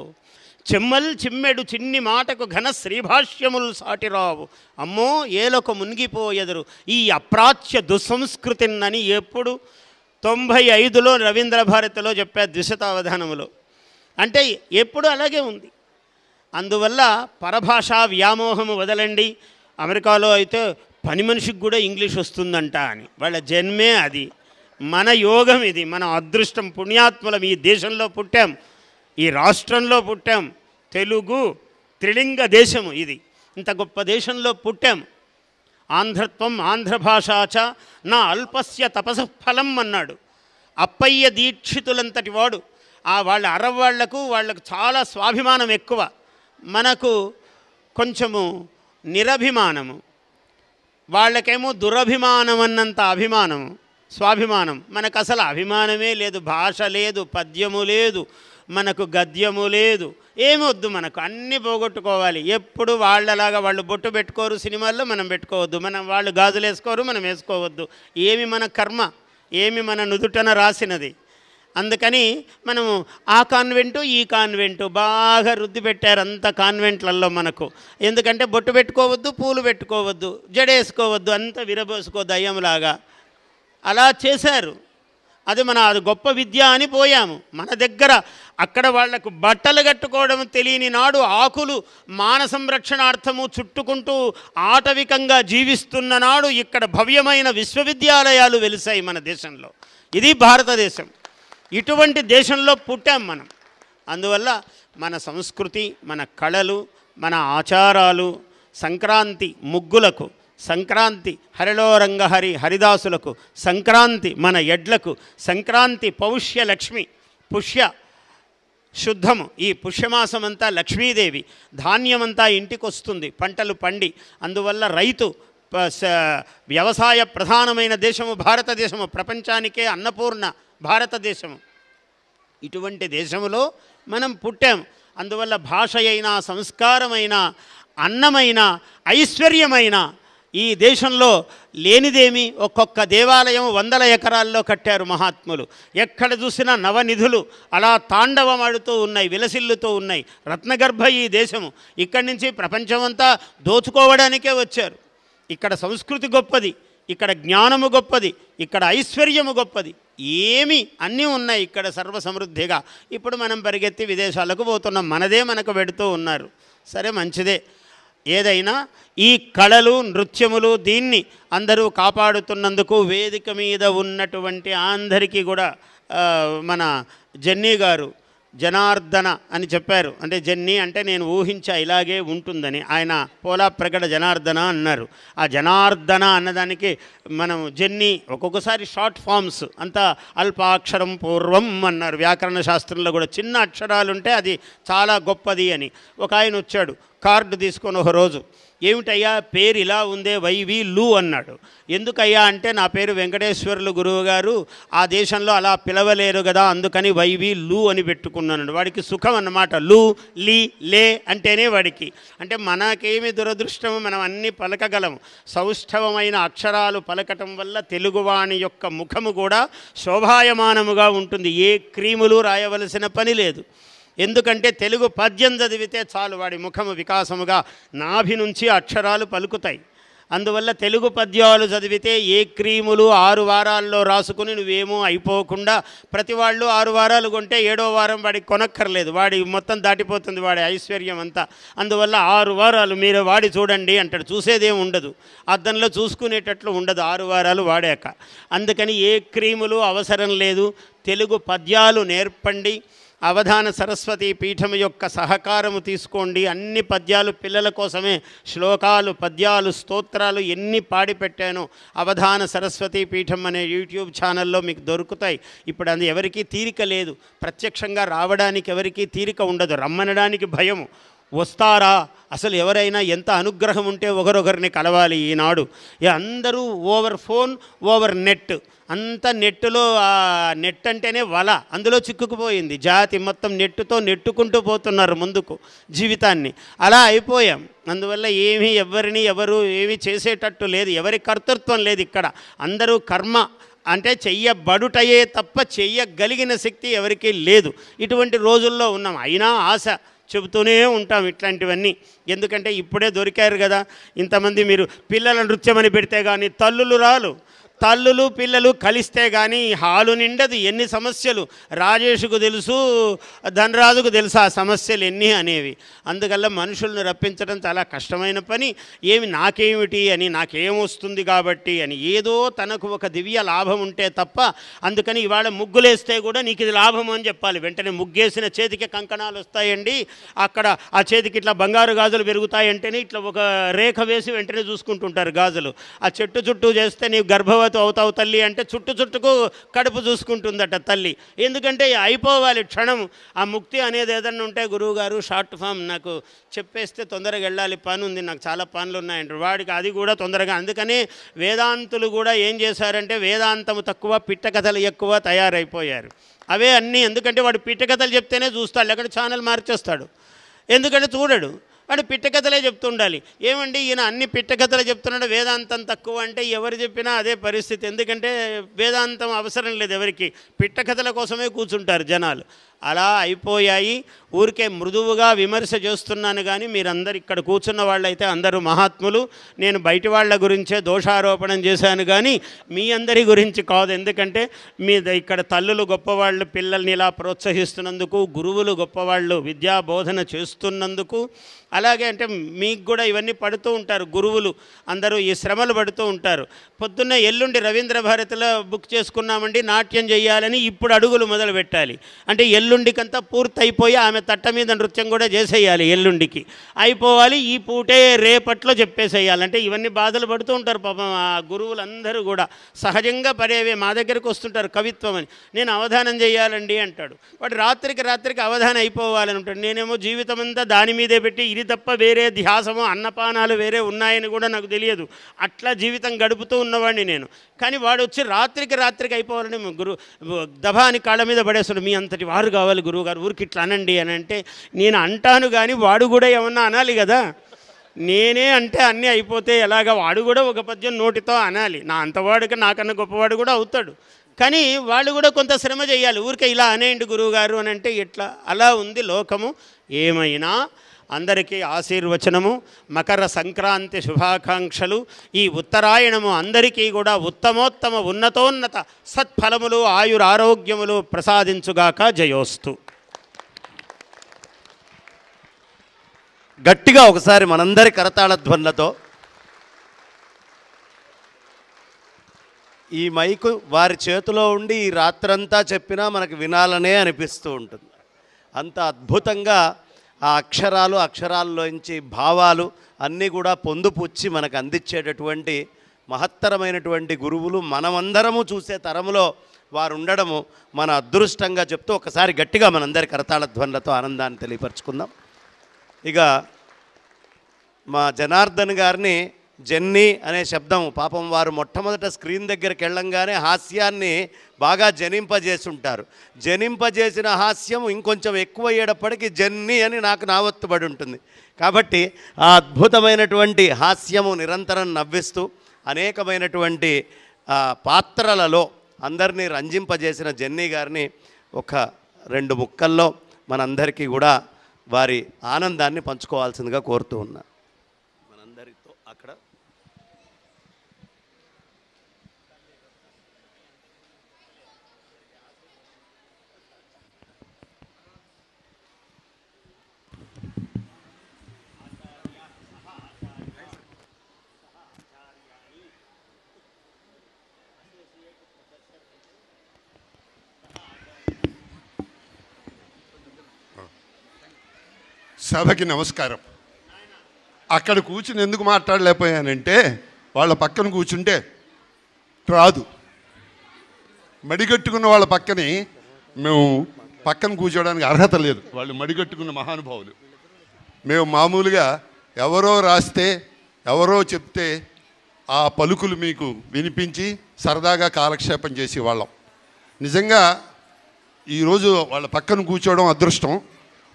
చెమ్మల్ చిమ్మెడు చిన్ని మాటకు ఘన శ్రీభాష్యములు సాటిరావు అమ్మో ఏలొక మునిగిపోయెదరు ఈ అప్రాచ్య దుస్సంస్కృతినని ఎప్పుడు తొంభై ఐదులో రవీంద్ర భారతిలో చెప్పే ద్విశతావధానములో అంటే ఎప్పుడు అలాగే ఉంది అందువల్ల పరభాషా వ్యామోహము వదలండి అమెరికాలో అయితే పని మనిషికి కూడా ఇంగ్లీష్ వస్తుందంట అని వాళ్ళ జన్మే అది మన యోగం ఇది మన అదృష్టం పుణ్యాత్మలం ఈ దేశంలో పుట్టాం ఈ రాష్ట్రంలో పుట్టాం తెలుగు త్రిలింగ దేశము ఇది ఇంత గొప్ప దేశంలో పుట్టాం ఆంధ్రత్వం ఆంధ్ర భాషాచ నా అల్పస్య తపసఫలం అన్నాడు అప్పయ్య దీక్షితులంతటి వాడు ఆ వాళ్ళ అరవాళ్లకు వాళ్లకు చాలా స్వాభిమానం ఎక్కువ మనకు కొంచెము నిరభిమానము వాళ్ళకేమో దురభిమానం అన్నంత అభిమానము స్వాభిమానం మనకు అసలు అభిమానమే లేదు భాష లేదు పద్యము లేదు మనకు గద్యము లేదు ఏమొద్దు మనకు అన్నీ పోగొట్టుకోవాలి ఎప్పుడు వాళ్ళలాగా వాళ్ళు బొట్టు పెట్టుకోరు సినిమాల్లో మనం పెట్టుకోవద్దు మనం వాళ్ళు గాజులు వేసుకోరు మనం వేసుకోవద్దు ఏమి మన కర్మ ఏమి మన నుదుటన రాసినది అందుకని మనము ఆ కాన్వెంటు ఈ కాన్వెంటు బాగా రుద్ది పెట్టారు అంత కాన్వెంట్లలో మనకు ఎందుకంటే బొట్టు పెట్టుకోవద్దు పూలు పెట్టుకోవద్దు జడేసుకోవద్దు అంత విరబోసుకో దయ్యంలాగా అలా చేశారు అది మన అది గొప్ప విద్య అని పోయాము మన దగ్గర అక్కడ వాళ్లకు బట్టలు కట్టుకోవడం తెలియని నాడు ఆకులు మాన సంరక్షణార్థము చుట్టుకుంటూ ఆటవికంగా జీవిస్తున్న నాడు ఇక్కడ భవ్యమైన విశ్వవిద్యాలయాలు వెలిశాయి మన దేశంలో ఇది భారతదేశం ఇటువంటి దేశంలో పుట్టాం మనం అందువల్ల మన సంస్కృతి మన కళలు మన ఆచారాలు సంక్రాంతి ముగ్గులకు సంక్రాంతి హరిలో రంగహరి హరిదాసులకు సంక్రాంతి మన ఎడ్లకు సంక్రాంతి పౌష్య లక్ష్మి పుష్య శుద్ధము ఈ పుష్యమాసమంతా లక్ష్మీదేవి ధాన్యమంతా ఇంటికి వస్తుంది పంటలు పండి అందువల్ల రైతు వ్యవసాయ ప్రధానమైన దేశము భారతదేశము ప్రపంచానికే అన్నపూర్ణ భారతదేశము ఇటువంటి దేశములో మనం పుట్టాం అందువల్ల భాష అయినా సంస్కారమైన అన్నమైన ఐశ్వర్యమైన ఈ దేశంలో లేనిదేమి ఒక్కొక్క దేవాలయం వందల ఎకరాల్లో కట్టారు మహాత్ములు ఎక్కడ చూసినా నవనిధులు అలా తాండవమాడుతూ ఉన్నాయి విలసిల్లుతూ ఉన్నాయి రత్నగర్భ ఈ దేశము ఇక్కడి నుంచి ప్రపంచమంతా దోచుకోవడానికే వచ్చారు ఇక్కడ సంస్కృతి గొప్పది ఇక్కడ జ్ఞానము గొప్పది ఇక్కడ ఐశ్వర్యము గొప్పది ఏమి అన్నీ ఉన్నాయి ఇక్కడ సర్వ సమృద్ధిగా ఇప్పుడు మనం పరిగెత్తి విదేశాలకు పోతున్నాం మనదే మనకు పెడుతూ ఉన్నారు సరే మంచిదే ఏదైనా ఈ కళలు నృత్యములు దీన్ని అందరూ కాపాడుతున్నందుకు వేదిక మీద ఉన్నటువంటి అందరికీ కూడా మన జన్నీ గారు జనార్దన అని చెప్పారు అంటే జెన్నీ అంటే నేను ఊహించా ఇలాగే ఉంటుందని ఆయన పోలా ప్రగడ జనార్దన అన్నారు ఆ జనార్దన అన్నదానికి మనం జెన్నీ ఒక్కొక్కసారి షార్ట్ ఫామ్స్ అంతా అల్పాక్షరం పూర్వం అన్నారు వ్యాకరణ శాస్త్రంలో కూడా చిన్న అక్షరాలుంటే అది చాలా గొప్పది అని ఒక ఆయన వచ్చాడు కార్డు తీసుకొని ఒక రోజు ఏమిటయ్యా పేరు ఇలా ఉందే వైవి లు అన్నాడు ఎందుకయ్యా అంటే నా పేరు వెంకటేశ్వర్లు గురువు గారు ఆ దేశంలో అలా పిలవలేరు కదా అందుకని వైవి లు అని పెట్టుకున్నాను వాడికి సుఖం అన్నమాట లు లీ లే అంటేనే వాడికి అంటే మనకేమి దురదృష్టము మనం అన్ని పలకగలము సౌష్ఠవమైన అక్షరాలు పలకటం వల్ల తెలుగువాణి యొక్క ముఖము కూడా శోభాయమానముగా ఉంటుంది ఏ క్రీములు రాయవలసిన పని లేదు ఎందుకంటే తెలుగు పద్యం చదివితే చాలు వాడి ముఖము వికాసముగా నాభి నుంచి అక్షరాలు పలుకుతాయి అందువల్ల తెలుగు పద్యాలు చదివితే ఏ క్రీములు ఆరు వారాల్లో రాసుకుని నువ్వేమో అయిపోకుండా ప్రతి వాళ్ళు ఆరు వారాలు కొంటే ఏడో వారం వాడికి కొనక్కర్లేదు వాడి మొత్తం దాటిపోతుంది వాడి ఐశ్వర్యం అంతా అందువల్ల ఆరు వారాలు మీరు వాడి చూడండి అంటాడు చూసేదేం ఉండదు అద్దంలో చూసుకునేటట్లు ఉండదు ఆరు వారాలు వాడాక అందుకని ఏ క్రీములు అవసరం లేదు తెలుగు పద్యాలు నేర్పండి అవధాన సరస్వతి పీఠం యొక్క సహకారము తీసుకోండి అన్ని పద్యాలు పిల్లల కోసమే శ్లోకాలు పద్యాలు స్తోత్రాలు ఎన్ని పాడి పెట్టాను అవధాన సరస్వతి పీఠం అనే యూట్యూబ్ ఛానల్లో మీకు దొరుకుతాయి ఇప్పుడు అది ఎవరికీ తీరిక లేదు ప్రత్యక్షంగా రావడానికి ఎవరికీ తీరిక ఉండదు రమ్మనడానికి భయము వస్తారా అసలు ఎవరైనా ఎంత అనుగ్రహం ఉంటే ఒకరొకరిని కలవాలి ఈనాడు అందరూ ఓవర్ ఫోన్ ఓవర్ నెట్ అంత నెట్టులో ఆ నెట్ అంటేనే వల అందులో చిక్కుకుపోయింది జాతి మొత్తం నెట్టుతో నెట్టుకుంటూ పోతున్నారు ముందుకు జీవితాన్ని అలా అయిపోయాం అందువల్ల ఏమీ ఎవరిని ఎవరు ఏమీ చేసేటట్టు లేదు ఎవరి కర్తృత్వం లేదు ఇక్కడ అందరూ కర్మ అంటే చెయ్యబడుటయే తప్ప చెయ్యగలిగిన శక్తి ఎవరికీ లేదు ఇటువంటి రోజుల్లో ఉన్నాం అయినా ఆశ చెబుతూనే ఉంటాం ఇట్లాంటివన్నీ ఎందుకంటే ఇప్పుడే దొరికారు కదా ఇంతమంది మీరు పిల్లల నృత్యం అని పెడితే కానీ తల్లులు రాలు తల్లులు పిల్లలు కలిస్తే కానీ హాలు నిండదు ఎన్ని సమస్యలు రాజేష్కు తెలుసు ధనరాజుకు తెలుసు ఆ సమస్యలు ఎన్ని అనేవి అందుకల్ల మనుషులను రప్పించడం చాలా కష్టమైన పని ఏమి నాకేమిటి అని నాకేమొస్తుంది కాబట్టి అని ఏదో తనకు ఒక దివ్య లాభం ఉంటే తప్ప అందుకని ఇవాళ ముగ్గులేస్తే కూడా నీకు ఇది లాభం అని చెప్పాలి వెంటనే ముగ్గేసిన చేతికి కంకణాలు వస్తాయండి అక్కడ ఆ చేతికి ఇట్లా బంగారు గాజులు పెరుగుతాయంటేనే ఇట్లా ఒక రేఖ వేసి వెంటనే చూసుకుంటుంటారు గాజులు ఆ చెట్టు చుట్టూ చేస్తే నీవు గర్భవతి గర్భవతి అవుతావు తల్లి అంటే చుట్టు చుట్టుకు కడుపు చూసుకుంటుందట తల్లి ఎందుకంటే అయిపోవాలి క్షణం ఆ ముక్తి అనేది ఏదన్నా ఉంటే గురువుగారు షార్ట్ ఫామ్ నాకు చెప్పేస్తే తొందరగా వెళ్ళాలి పని ఉంది నాకు చాలా పనులు ఉన్నాయంటారు వాడికి అది కూడా తొందరగా అందుకని వేదాంతులు కూడా ఏం చేశారంటే వేదాంతము తక్కువ పిట్ట కథలు ఎక్కువ తయారైపోయారు అవే అన్నీ ఎందుకంటే వాడు పిట్ట కథలు చెప్తేనే చూస్తాడు లేకుంటే ఛానల్ మార్చేస్తాడు ఎందుకంటే చూడడు వాడు పిట్టకథలే చెప్తుండాలి ఏమండి ఈయన అన్ని పిట్టకథలే చెప్తున్నాడు వేదాంతం తక్కువ అంటే ఎవరు చెప్పినా అదే పరిస్థితి ఎందుకంటే వేదాంతం అవసరం లేదు ఎవరికి పిట్టకథల కోసమే కూర్చుంటారు జనాలు అలా అయిపోయాయి ఊరికే మృదువుగా విమర్శ చేస్తున్నాను కానీ మీరందరు ఇక్కడ కూర్చున్న వాళ్ళైతే అందరూ మహాత్ములు నేను బయటి వాళ్ళ గురించే దోషారోపణం చేశాను కానీ మీ అందరి గురించి కాదు ఎందుకంటే మీ ఇక్కడ తల్లులు గొప్పవాళ్ళు పిల్లల్ని ఇలా ప్రోత్సహిస్తున్నందుకు గురువులు గొప్పవాళ్ళు విద్యా బోధన చేస్తున్నందుకు అలాగే అంటే మీకు కూడా ఇవన్నీ పడుతూ ఉంటారు గురువులు అందరూ ఈ శ్రమలు పడుతూ ఉంటారు పొద్దున్న ఎల్లుండి రవీంద్ర భారతిలో బుక్ చేసుకున్నామండి నాట్యం చేయాలని ఇప్పుడు అడుగులు మొదలు పెట్టాలి అంటే ఎల్లు ఎల్లుండికంతా పూర్తయిపోయి ఆమె తట్ట మీద నృత్యం కూడా చేసేయాలి ఎల్లుండికి అయిపోవాలి ఈ పూటే రేపట్లో చెప్పేసేయాలంటే ఇవన్నీ బాధలు పడుతూ ఉంటారు పాపం ఆ గురువులందరూ కూడా సహజంగా పడేవే మా దగ్గరికి వస్తుంటారు కవిత్వం అని నేను అవధానం చేయాలండి అంటాడు వాడు రాత్రికి రాత్రికి అవధానం అయిపోవాలని ఉంటాడు నేనేమో జీవితం అంతా దాని మీదే పెట్టి ఇది తప్ప వేరే ధ్యాసము అన్నపానాలు వేరే ఉన్నాయని కూడా నాకు తెలియదు అట్లా జీవితం గడుపుతూ ఉన్నవాడిని నేను కానీ వాడు వచ్చి రాత్రికి రాత్రికి అయిపోవాలని గురు దభా అని కాళ్ళ మీద పడేస్తాడు మీ అంతటి వారు కావాలి గురువుగారు ఊరికి ఇట్లా అనండి అని అంటే నేను అంటాను కానీ వాడు కూడా ఏమన్నా అనాలి కదా నేనే అంటే అన్నీ అయిపోతే ఎలాగ వాడు కూడా ఒక పద్యం నోటితో అనాలి నా అంతవాడికి నాకన్నా గొప్పవాడు కూడా అవుతాడు కానీ వాళ్ళు కూడా కొంత శ్రమ చేయాలి ఊరికే ఇలా అనేయండి గురువుగారు అని అంటే ఇట్లా అలా ఉంది లోకము ఏమైనా అందరికీ ఆశీర్వచనము మకర సంక్రాంతి శుభాకాంక్షలు ఈ ఉత్తరాయణము అందరికీ కూడా ఉత్తమోత్తమ ఉన్నతోన్నత సత్ఫలములు ఆయురారోగ్యములు ప్రసాదించుగాక జయోస్తు గట్టిగా ఒకసారి మనందరి కరతాళ ధ్వన్లతో ఈ మైకు వారి చేతిలో ఉండి ఈ రాత్రంతా చెప్పినా మనకు వినాలనే అనిపిస్తూ ఉంటుంది అంత అద్భుతంగా ఆ అక్షరాలు అక్షరాల్లోంచి భావాలు అన్నీ కూడా పొందుపుచ్చి మనకు అందించేటటువంటి మహత్తరమైనటువంటి గురువులు మనమందరము చూసే తరములో వారు ఉండడము మన అదృష్టంగా చెప్తూ ఒకసారి గట్టిగా మనందరి కరతాళ ధ్వన్లతో ఆనందాన్ని తెలియపరచుకుందాం ఇక మా జనార్దన్ గారిని జెన్నీ అనే శబ్దం పాపం వారు మొట్టమొదట స్క్రీన్ దగ్గరికి వెళ్ళంగానే హాస్యాన్ని బాగా జనింపజేసుంటారు జనింపజేసిన హాస్యం ఇంకొంచెం ఎక్కువ అయ్యేటప్పటికీ జెన్నీ అని నాకు నావత్తుబడి ఉంటుంది కాబట్టి ఆ అద్భుతమైనటువంటి హాస్యము నిరంతరం నవ్విస్తూ అనేకమైనటువంటి పాత్రలలో అందరినీ రంజింపజేసిన జెన్నీ గారిని ఒక రెండు ముక్కల్లో మనందరికీ కూడా వారి ఆనందాన్ని పంచుకోవాల్సిందిగా కోరుతూ ఉన్నా సభకి నమస్కారం అక్కడ కూర్చుని ఎందుకు మాట్లాడలేకపోయానంటే వాళ్ళ పక్కన కూర్చుంటే రాదు మడిగట్టుకున్న వాళ్ళ పక్కని మేము పక్కన కూర్చోడానికి అర్హత లేదు వాళ్ళు మడిగట్టుకున్న మహానుభావులు మేము మామూలుగా ఎవరో రాస్తే ఎవరో చెప్తే ఆ పలుకులు మీకు వినిపించి సరదాగా కాలక్షేపం చేసేవాళ్ళం నిజంగా ఈరోజు వాళ్ళ పక్కన కూర్చోవడం అదృష్టం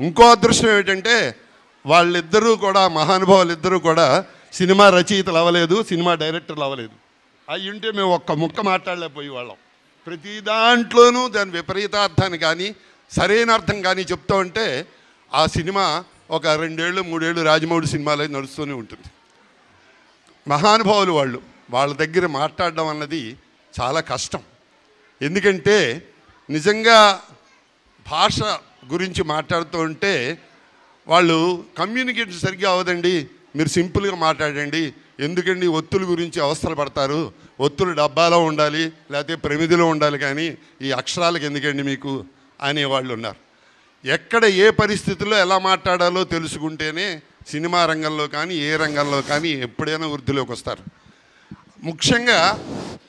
ఇంకో అదృష్టం ఏమిటంటే వాళ్ళిద్దరూ కూడా మహానుభావులు ఇద్దరూ కూడా సినిమా రచయితలు అవ్వలేదు సినిమా డైరెక్టర్లు అవ్వలేదు అవి ఉంటే మేము ఒక్క ముక్క మాట్లాడలేకపోయి వాళ్ళం ప్రతి దాంట్లోనూ దాని విపరీతార్థాన్ని కానీ సరైన అర్థం కానీ చెప్తూ ఉంటే ఆ సినిమా ఒక రెండేళ్ళు మూడేళ్ళు రాజమౌళి సినిమాలో నడుస్తూనే ఉంటుంది మహానుభావులు వాళ్ళు వాళ్ళ దగ్గర మాట్లాడడం అన్నది చాలా కష్టం ఎందుకంటే నిజంగా భాష గురించి మాట్లాడుతూ ఉంటే వాళ్ళు కమ్యూనికేషన్ సరిగ్గా అవ్వదండి మీరు సింపుల్గా మాట్లాడండి ఎందుకండి ఒత్తుల గురించి అవసరం పడతారు ఒత్తులు డబ్బాలో ఉండాలి లేకపోతే ప్రమిదిలో ఉండాలి కానీ ఈ అక్షరాలకు ఎందుకండి మీకు అనే వాళ్ళు ఉన్నారు ఎక్కడ ఏ పరిస్థితుల్లో ఎలా మాట్లాడాలో తెలుసుకుంటేనే సినిమా రంగంలో కానీ ఏ రంగంలో కానీ ఎప్పుడైనా వృద్ధిలోకి వస్తారు ముఖ్యంగా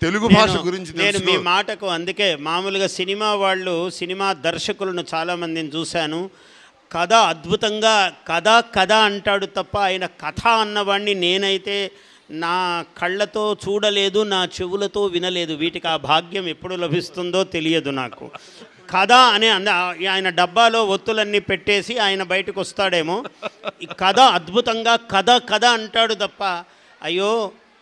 తెలుగు భాష గురించి నేను మీ మాటకు అందుకే మామూలుగా సినిమా వాళ్ళు సినిమా దర్శకులను చాలామందిని చూశాను కథ అద్భుతంగా కథ కథ అంటాడు తప్ప ఆయన కథ అన్నవాడిని నేనైతే నా కళ్ళతో చూడలేదు నా చెవులతో వినలేదు వీటికి ఆ భాగ్యం ఎప్పుడు లభిస్తుందో తెలియదు నాకు కథ అనే ఆయన డబ్బాలో ఒత్తులన్నీ పెట్టేసి ఆయన బయటకు వస్తాడేమో ఈ కథ అద్భుతంగా కథ కథ అంటాడు తప్ప అయ్యో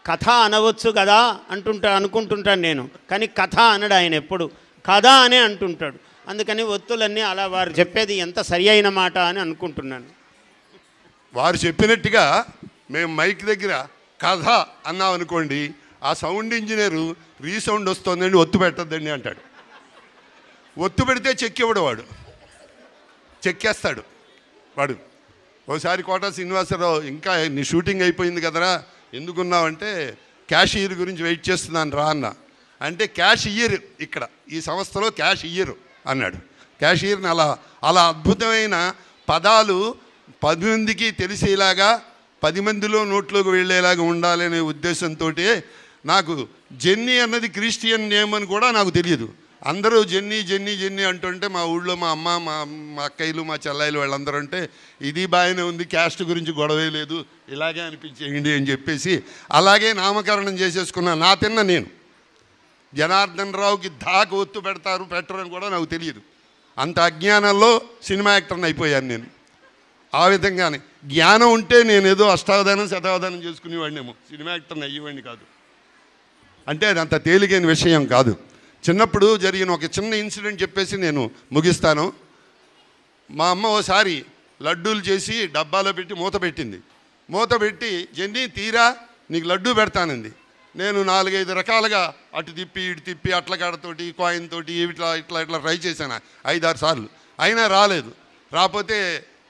కథ అనవచ్చు కదా అంటుంటా అనుకుంటుంటాను నేను కానీ కథ అనడు ఆయన ఎప్పుడు కథ అనే అంటుంటాడు అందుకని ఒత్తులన్నీ అలా వారు చెప్పేది ఎంత సరి అయిన మాట అని అనుకుంటున్నాను వారు చెప్పినట్టుగా మేము మైక్ దగ్గర కథ అన్నాం అనుకోండి ఆ సౌండ్ ఇంజనీరు రీసౌండ్ వస్తుందండి ఒత్తు పెట్టద్దండి అంటాడు ఒత్తు పెడితే చెక్ ఇవ్వడు వాడు చెక్కేస్తాడు వాడు ఓసారి కోట శ్రీనివాసరావు ఇంకా నీ షూటింగ్ అయిపోయింది కదరా ఎందుకున్నావంటే క్యాషియర్ గురించి వెయిట్ చేస్తున్నాను రా అన్న అంటే క్యాష్ ఇయర్ ఇక్కడ ఈ సంస్థలో క్యాష్ ఇయర్ అన్నాడు క్యాషియర్ని అలా అలా అద్భుతమైన పదాలు పది మందికి తెలిసేలాగా పది మందిలో నోట్లోకి వెళ్ళేలాగా ఉండాలనే ఉద్దేశంతో నాకు జెన్నీ అన్నది క్రిస్టియన్ నేమ్ అని కూడా నాకు తెలియదు అందరూ జెన్నీ జెన్నీ జెన్ని అంటుంటే మా ఊళ్ళో మా అమ్మ మా మా అక్కయ్యలు మా చెల్లాయిలు వాళ్ళందరూ అంటే ఇది బాగానే ఉంది క్యాస్ట్ గురించి గొడవే లేదు ఇలాగే అనిపించేయండి అని చెప్పేసి అలాగే నామకరణం చేసేసుకున్నా నా తిన్న నేను జనార్దన్ రావుకి ధాకు ఒత్తు పెడతారు పెట్టరని కూడా నాకు తెలియదు అంత అజ్ఞానంలో సినిమా యాక్టర్ని అయిపోయాను నేను ఆ విధంగానే జ్ఞానం ఉంటే నేనేదో అష్టావధానం శతావధానం చేసుకునేవాడినేమో సినిమా యాక్టర్ని అయ్యేవాడిని కాదు అంటే అది అంత తేలికైన విషయం కాదు చిన్నప్పుడు జరిగిన ఒక చిన్న ఇన్సిడెంట్ చెప్పేసి నేను ముగిస్తాను మా అమ్మ ఓసారి లడ్డూలు చేసి డబ్బాలో పెట్టి మూత పెట్టింది మూత పెట్టి జన్ని తీరా నీకు లడ్డూ పెడతానంది నేను నాలుగైదు రకాలుగా అటు తిప్పి ఇటు తిప్పి అట్ల కాడతోటి కాయిన్ తోటి ఇట్లా ఇట్లా ఇట్లా ట్రై చేశాను ఐదారు సార్లు అయినా రాలేదు రాకపోతే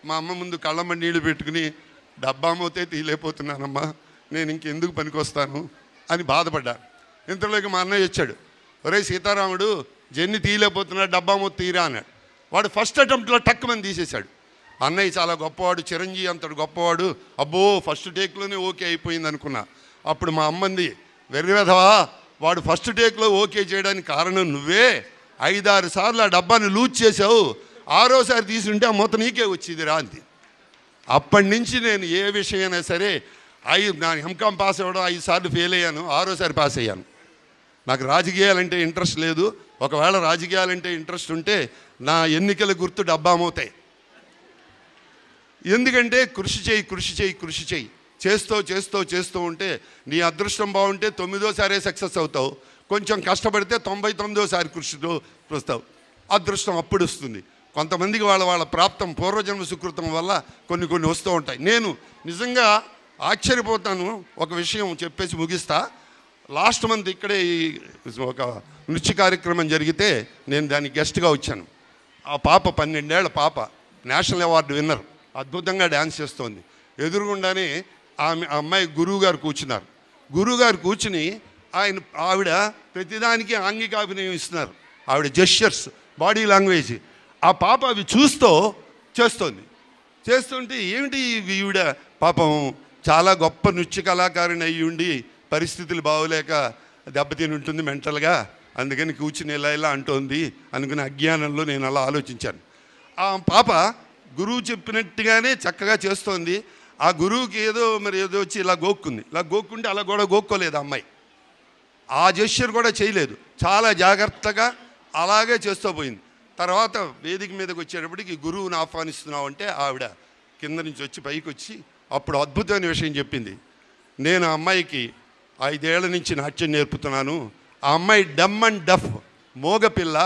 మా అమ్మ ముందు కళ్ళమ్మ నీళ్లు పెట్టుకుని డబ్బా మూతే తీయలేకపోతున్నానమ్మా నేను ఇంకెందుకు పనికి వస్తాను అని బాధపడ్డా ఇంతలోకి మా అన్నయ్య వచ్చాడు ఒరే సీతారాముడు జన్ని తీయలేకపోతున్నాడు డబ్బా మొత్తం తీరా అన్నాడు వాడు ఫస్ట్ అటెంప్ట్లో టక్కుమని తీసేశాడు అన్నయ్య చాలా గొప్పవాడు చిరంజీవి అంతడు గొప్పవాడు అబ్బో ఫస్ట్ టేక్లోనే ఓకే అయిపోయింది అనుకున్నా అప్పుడు మా అమ్మంది వెర్రివధవా వాడు ఫస్ట్ టేక్లో ఓకే చేయడానికి కారణం నువ్వే ఐదారు సార్లు ఆ డబ్బాని లూజ్ చేసావు ఆరోసారి తీసుంటే ఆ మొత్తం నీకే వచ్చింది రా అంది అప్పటి నుంచి నేను ఏ విషయమైనా సరే ఐదు నా ఎంకామ్ పాస్ అవ్వడం ఐదు సార్లు ఫెయిల్ అయ్యాను ఆరోసారి పాస్ అయ్యాను నాకు రాజకీయాలంటే ఇంట్రెస్ట్ లేదు ఒకవేళ రాజకీయాలంటే ఇంట్రెస్ట్ ఉంటే నా ఎన్నికల గుర్తు డబ్బామవుతాయి ఎందుకంటే కృషి చేయి కృషి చేయి కృషి చేయి చేస్తూ చేస్తూ చేస్తూ ఉంటే నీ అదృష్టం బాగుంటే తొమ్మిదోసారే సక్సెస్ అవుతావు కొంచెం కష్టపడితే తొంభై తొమ్మిదోసారి కృషితో వస్తావు అదృష్టం అప్పుడు వస్తుంది కొంతమందికి వాళ్ళ వాళ్ళ ప్రాప్తం పూర్వజన్మ సుకృతం వల్ల కొన్ని కొన్ని వస్తూ ఉంటాయి నేను నిజంగా ఆశ్చర్యపోతాను ఒక విషయం చెప్పేసి ముగిస్తా లాస్ట్ మంత్ ఇక్కడే ఈ ఒక నృత్య కార్యక్రమం జరిగితే నేను దానికి గెస్ట్గా వచ్చాను ఆ పాప పన్నెండేళ్ల పాప నేషనల్ అవార్డు విన్నర్ అద్భుతంగా డ్యాన్స్ చేస్తోంది ఎదురుగుండానే ఆమె అమ్మాయి గురువు గారు కూర్చున్నారు గురువు గారు కూర్చుని ఆయన ఆవిడ ప్రతిదానికి ఆంగికాభినయం ఇస్తున్నారు ఆవిడ జెస్చర్స్ బాడీ లాంగ్వేజ్ ఆ పాప అవి చూస్తూ చేస్తోంది చేస్తుంటే ఏమిటి ఈవిడ పాపం చాలా గొప్ప నృత్య కళాకారిణి అయ్యి ఉండి పరిస్థితులు బాగోలేక దెబ్బతిని ఉంటుంది మెంటల్గా అందుకని కూర్చుని ఇలా ఇలా అంటోంది అనుకునే అజ్ఞానంలో నేను అలా ఆలోచించాను ఆ పాప గురువు చెప్పినట్టుగానే చక్కగా చేస్తోంది ఆ గురువుకి ఏదో మరి ఏదో వచ్చి ఇలా గోక్కుంది ఇలా గోక్కుంటే అలా కూడా గోక్కోలేదు అమ్మాయి ఆ జెస్చర్ కూడా చేయలేదు చాలా జాగ్రత్తగా అలాగే చేస్తూ పోయింది తర్వాత వేదిక మీదకి వచ్చేటప్పటికి గురువుని ఆహ్వానిస్తున్నావు అంటే ఆవిడ కింద నుంచి వచ్చి పైకి వచ్చి అప్పుడు అద్భుతమైన విషయం చెప్పింది నేను ఆ అమ్మాయికి ఐదేళ్ల నుంచి నాట్యం నేర్పుతున్నాను ఆ అమ్మాయి డమ్ అండ్ డఫ్ మోగపిల్ల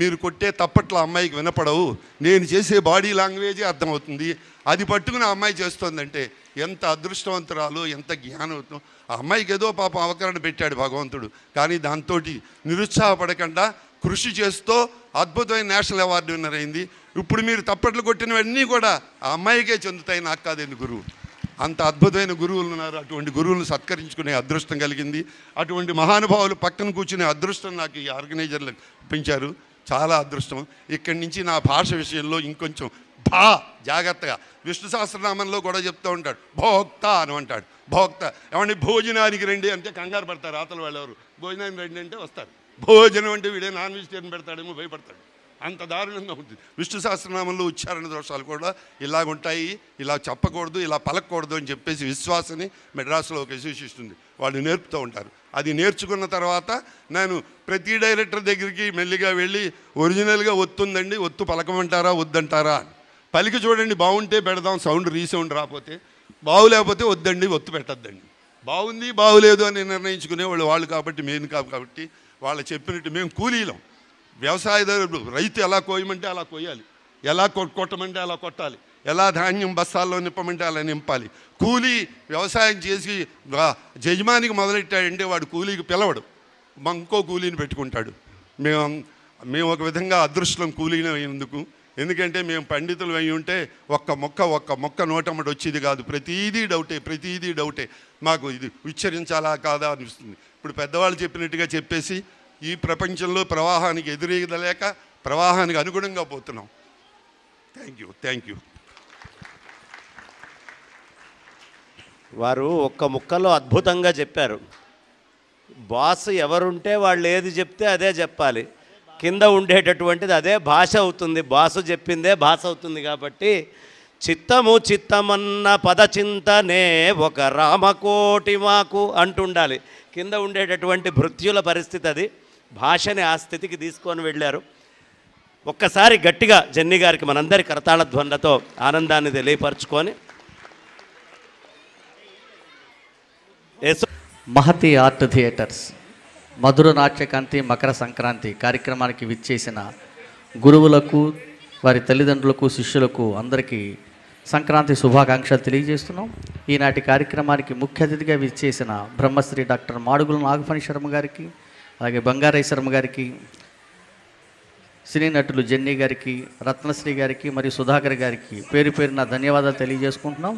మీరు కొట్టే తప్పట్ల అమ్మాయికి వినపడవు నేను చేసే బాడీ లాంగ్వేజే అర్థమవుతుంది అది పట్టుకుని ఆ అమ్మాయి చేస్తోందంటే ఎంత అదృష్టవంతురాలు ఎంత జ్ఞానవంతం ఆ అమ్మాయికి ఏదో పాపం అవకరణ పెట్టాడు భగవంతుడు కానీ దాంతో నిరుత్సాహపడకుండా కృషి చేస్తూ అద్భుతమైన నేషనల్ అవార్డు విన్నర్ అయింది ఇప్పుడు మీరు తప్పట్లు కొట్టినవన్నీ కూడా ఆ అమ్మాయికే చెందుతాయి నాకు కాదు గురువు అంత అద్భుతమైన గురువులు ఉన్నారు అటువంటి గురువులను సత్కరించుకునే అదృష్టం కలిగింది అటువంటి మహానుభావులు పక్కన కూర్చునే అదృష్టం నాకు ఈ ఆర్గనైజర్లు పెంచారు చాలా అదృష్టం ఇక్కడి నుంచి నా భాష విషయంలో ఇంకొంచెం భా జాగ్రత్తగా విష్ణు సహస్రనామంలో కూడా చెప్తూ ఉంటాడు భోక్త అని అంటాడు భోక్త ఏమంటే భోజనానికి రండి అంటే కంగారు పడతారు రాతలు వాళ్ళెవరు భోజనానికి రండి అంటే వస్తారు భోజనం అంటే వీడే నాన్ వెజిటేరియన్ పెడతాడేమో భయపడతాడు అంత దారుణంగా ఉంటుంది విష్ణు సహస్రనామంలో ఉచ్చారణ దోషాలు కూడా ఇలాగుంటాయి ఇలా చెప్పకూడదు ఇలా పలకూడదు అని చెప్పేసి విశ్వాసని మెడ్రాస్లో ఒక విశేషిస్తుంది వాళ్ళు నేర్పుతూ ఉంటారు అది నేర్చుకున్న తర్వాత నేను ప్రతి డైరెక్టర్ దగ్గరికి మెల్లిగా వెళ్ళి ఒరిజినల్గా ఒత్తుందండి ఒత్తు పలకమంటారా వద్దంటారా పలికి చూడండి బాగుంటే పెడదాం సౌండ్ రీసౌండ్ రాకపోతే బాగులేకపోతే వద్దండి ఒత్తు పెట్టద్దండి బాగుంది బాగులేదు అని నిర్ణయించుకునే వాళ్ళు వాళ్ళు కాబట్టి మేము కాదు కాబట్టి వాళ్ళు చెప్పినట్టు మేము కూలీలం వ్యవసాయదారు రైతు ఎలా కోయమంటే అలా కోయాలి ఎలా కొట్టమంటే అలా కొట్టాలి ఎలా ధాన్యం బస్తాల్లో నింపమంటే అలా నింపాలి కూలీ వ్యవసాయం చేసి యజమానికి మొదలెట్టాడంటే వాడు కూలీకి పిలవడు ఇంకో కూలీని పెట్టుకుంటాడు మేము మేము ఒక విధంగా అదృష్టం కూలీని అయినందుకు ఎందుకంటే మేము పండితులు అయి ఉంటే ఒక్క మొక్క ఒక్క మొక్క నోటమ్మటి వచ్చేది కాదు ప్రతీదీ డౌటే ప్రతీదీ డౌటే మాకు ఇది ఉచ్చరించాలా కాదా అనిపిస్తుంది ఇప్పుడు పెద్దవాళ్ళు చెప్పినట్టుగా చెప్పేసి ఈ ప్రపంచంలో ప్రవాహానికి ఎదురేదలేక ప్రవాహానికి అనుగుణంగా పోతున్నాం థ్యాంక్ యూ థ్యాంక్ యూ వారు ఒక్క ముక్కలో అద్భుతంగా చెప్పారు బాస్ ఎవరుంటే వాళ్ళు ఏది చెప్తే అదే చెప్పాలి కింద ఉండేటటువంటిది అదే భాష అవుతుంది బాసు చెప్పిందే భాష అవుతుంది కాబట్టి చిత్తము చిత్తమన్న పదచింతనే ఒక రామకోటి మాకు అంటుండాలి కింద ఉండేటటువంటి భృత్యుల పరిస్థితి అది భాషని ఆ స్థితికి తీసుకొని వెళ్ళారు ఒక్కసారి గట్టిగా జన్ని గారికి మనందరి కరతాళ ధ్వన్లతో ఆనందాన్ని తెలియపరచుకొని మహతి ఆర్ట్ థియేటర్స్ మధుర నాట్యకాంతి మకర సంక్రాంతి కార్యక్రమానికి విచ్చేసిన గురువులకు వారి తల్లిదండ్రులకు శిష్యులకు అందరికీ సంక్రాంతి శుభాకాంక్షలు తెలియజేస్తున్నాం ఈనాటి కార్యక్రమానికి ముఖ్య అతిథిగా విచ్చేసిన బ్రహ్మశ్రీ డాక్టర్ మాడుగుల నాగఫణి శర్మ గారికి అలాగే బంగారేశ్వరమ్మ గారికి సినీ నటులు జెన్నీ గారికి రత్నశ్రీ గారికి మరియు సుధాకర్ గారికి పేరు పేరు నా ధన్యవాదాలు తెలియజేసుకుంటున్నాం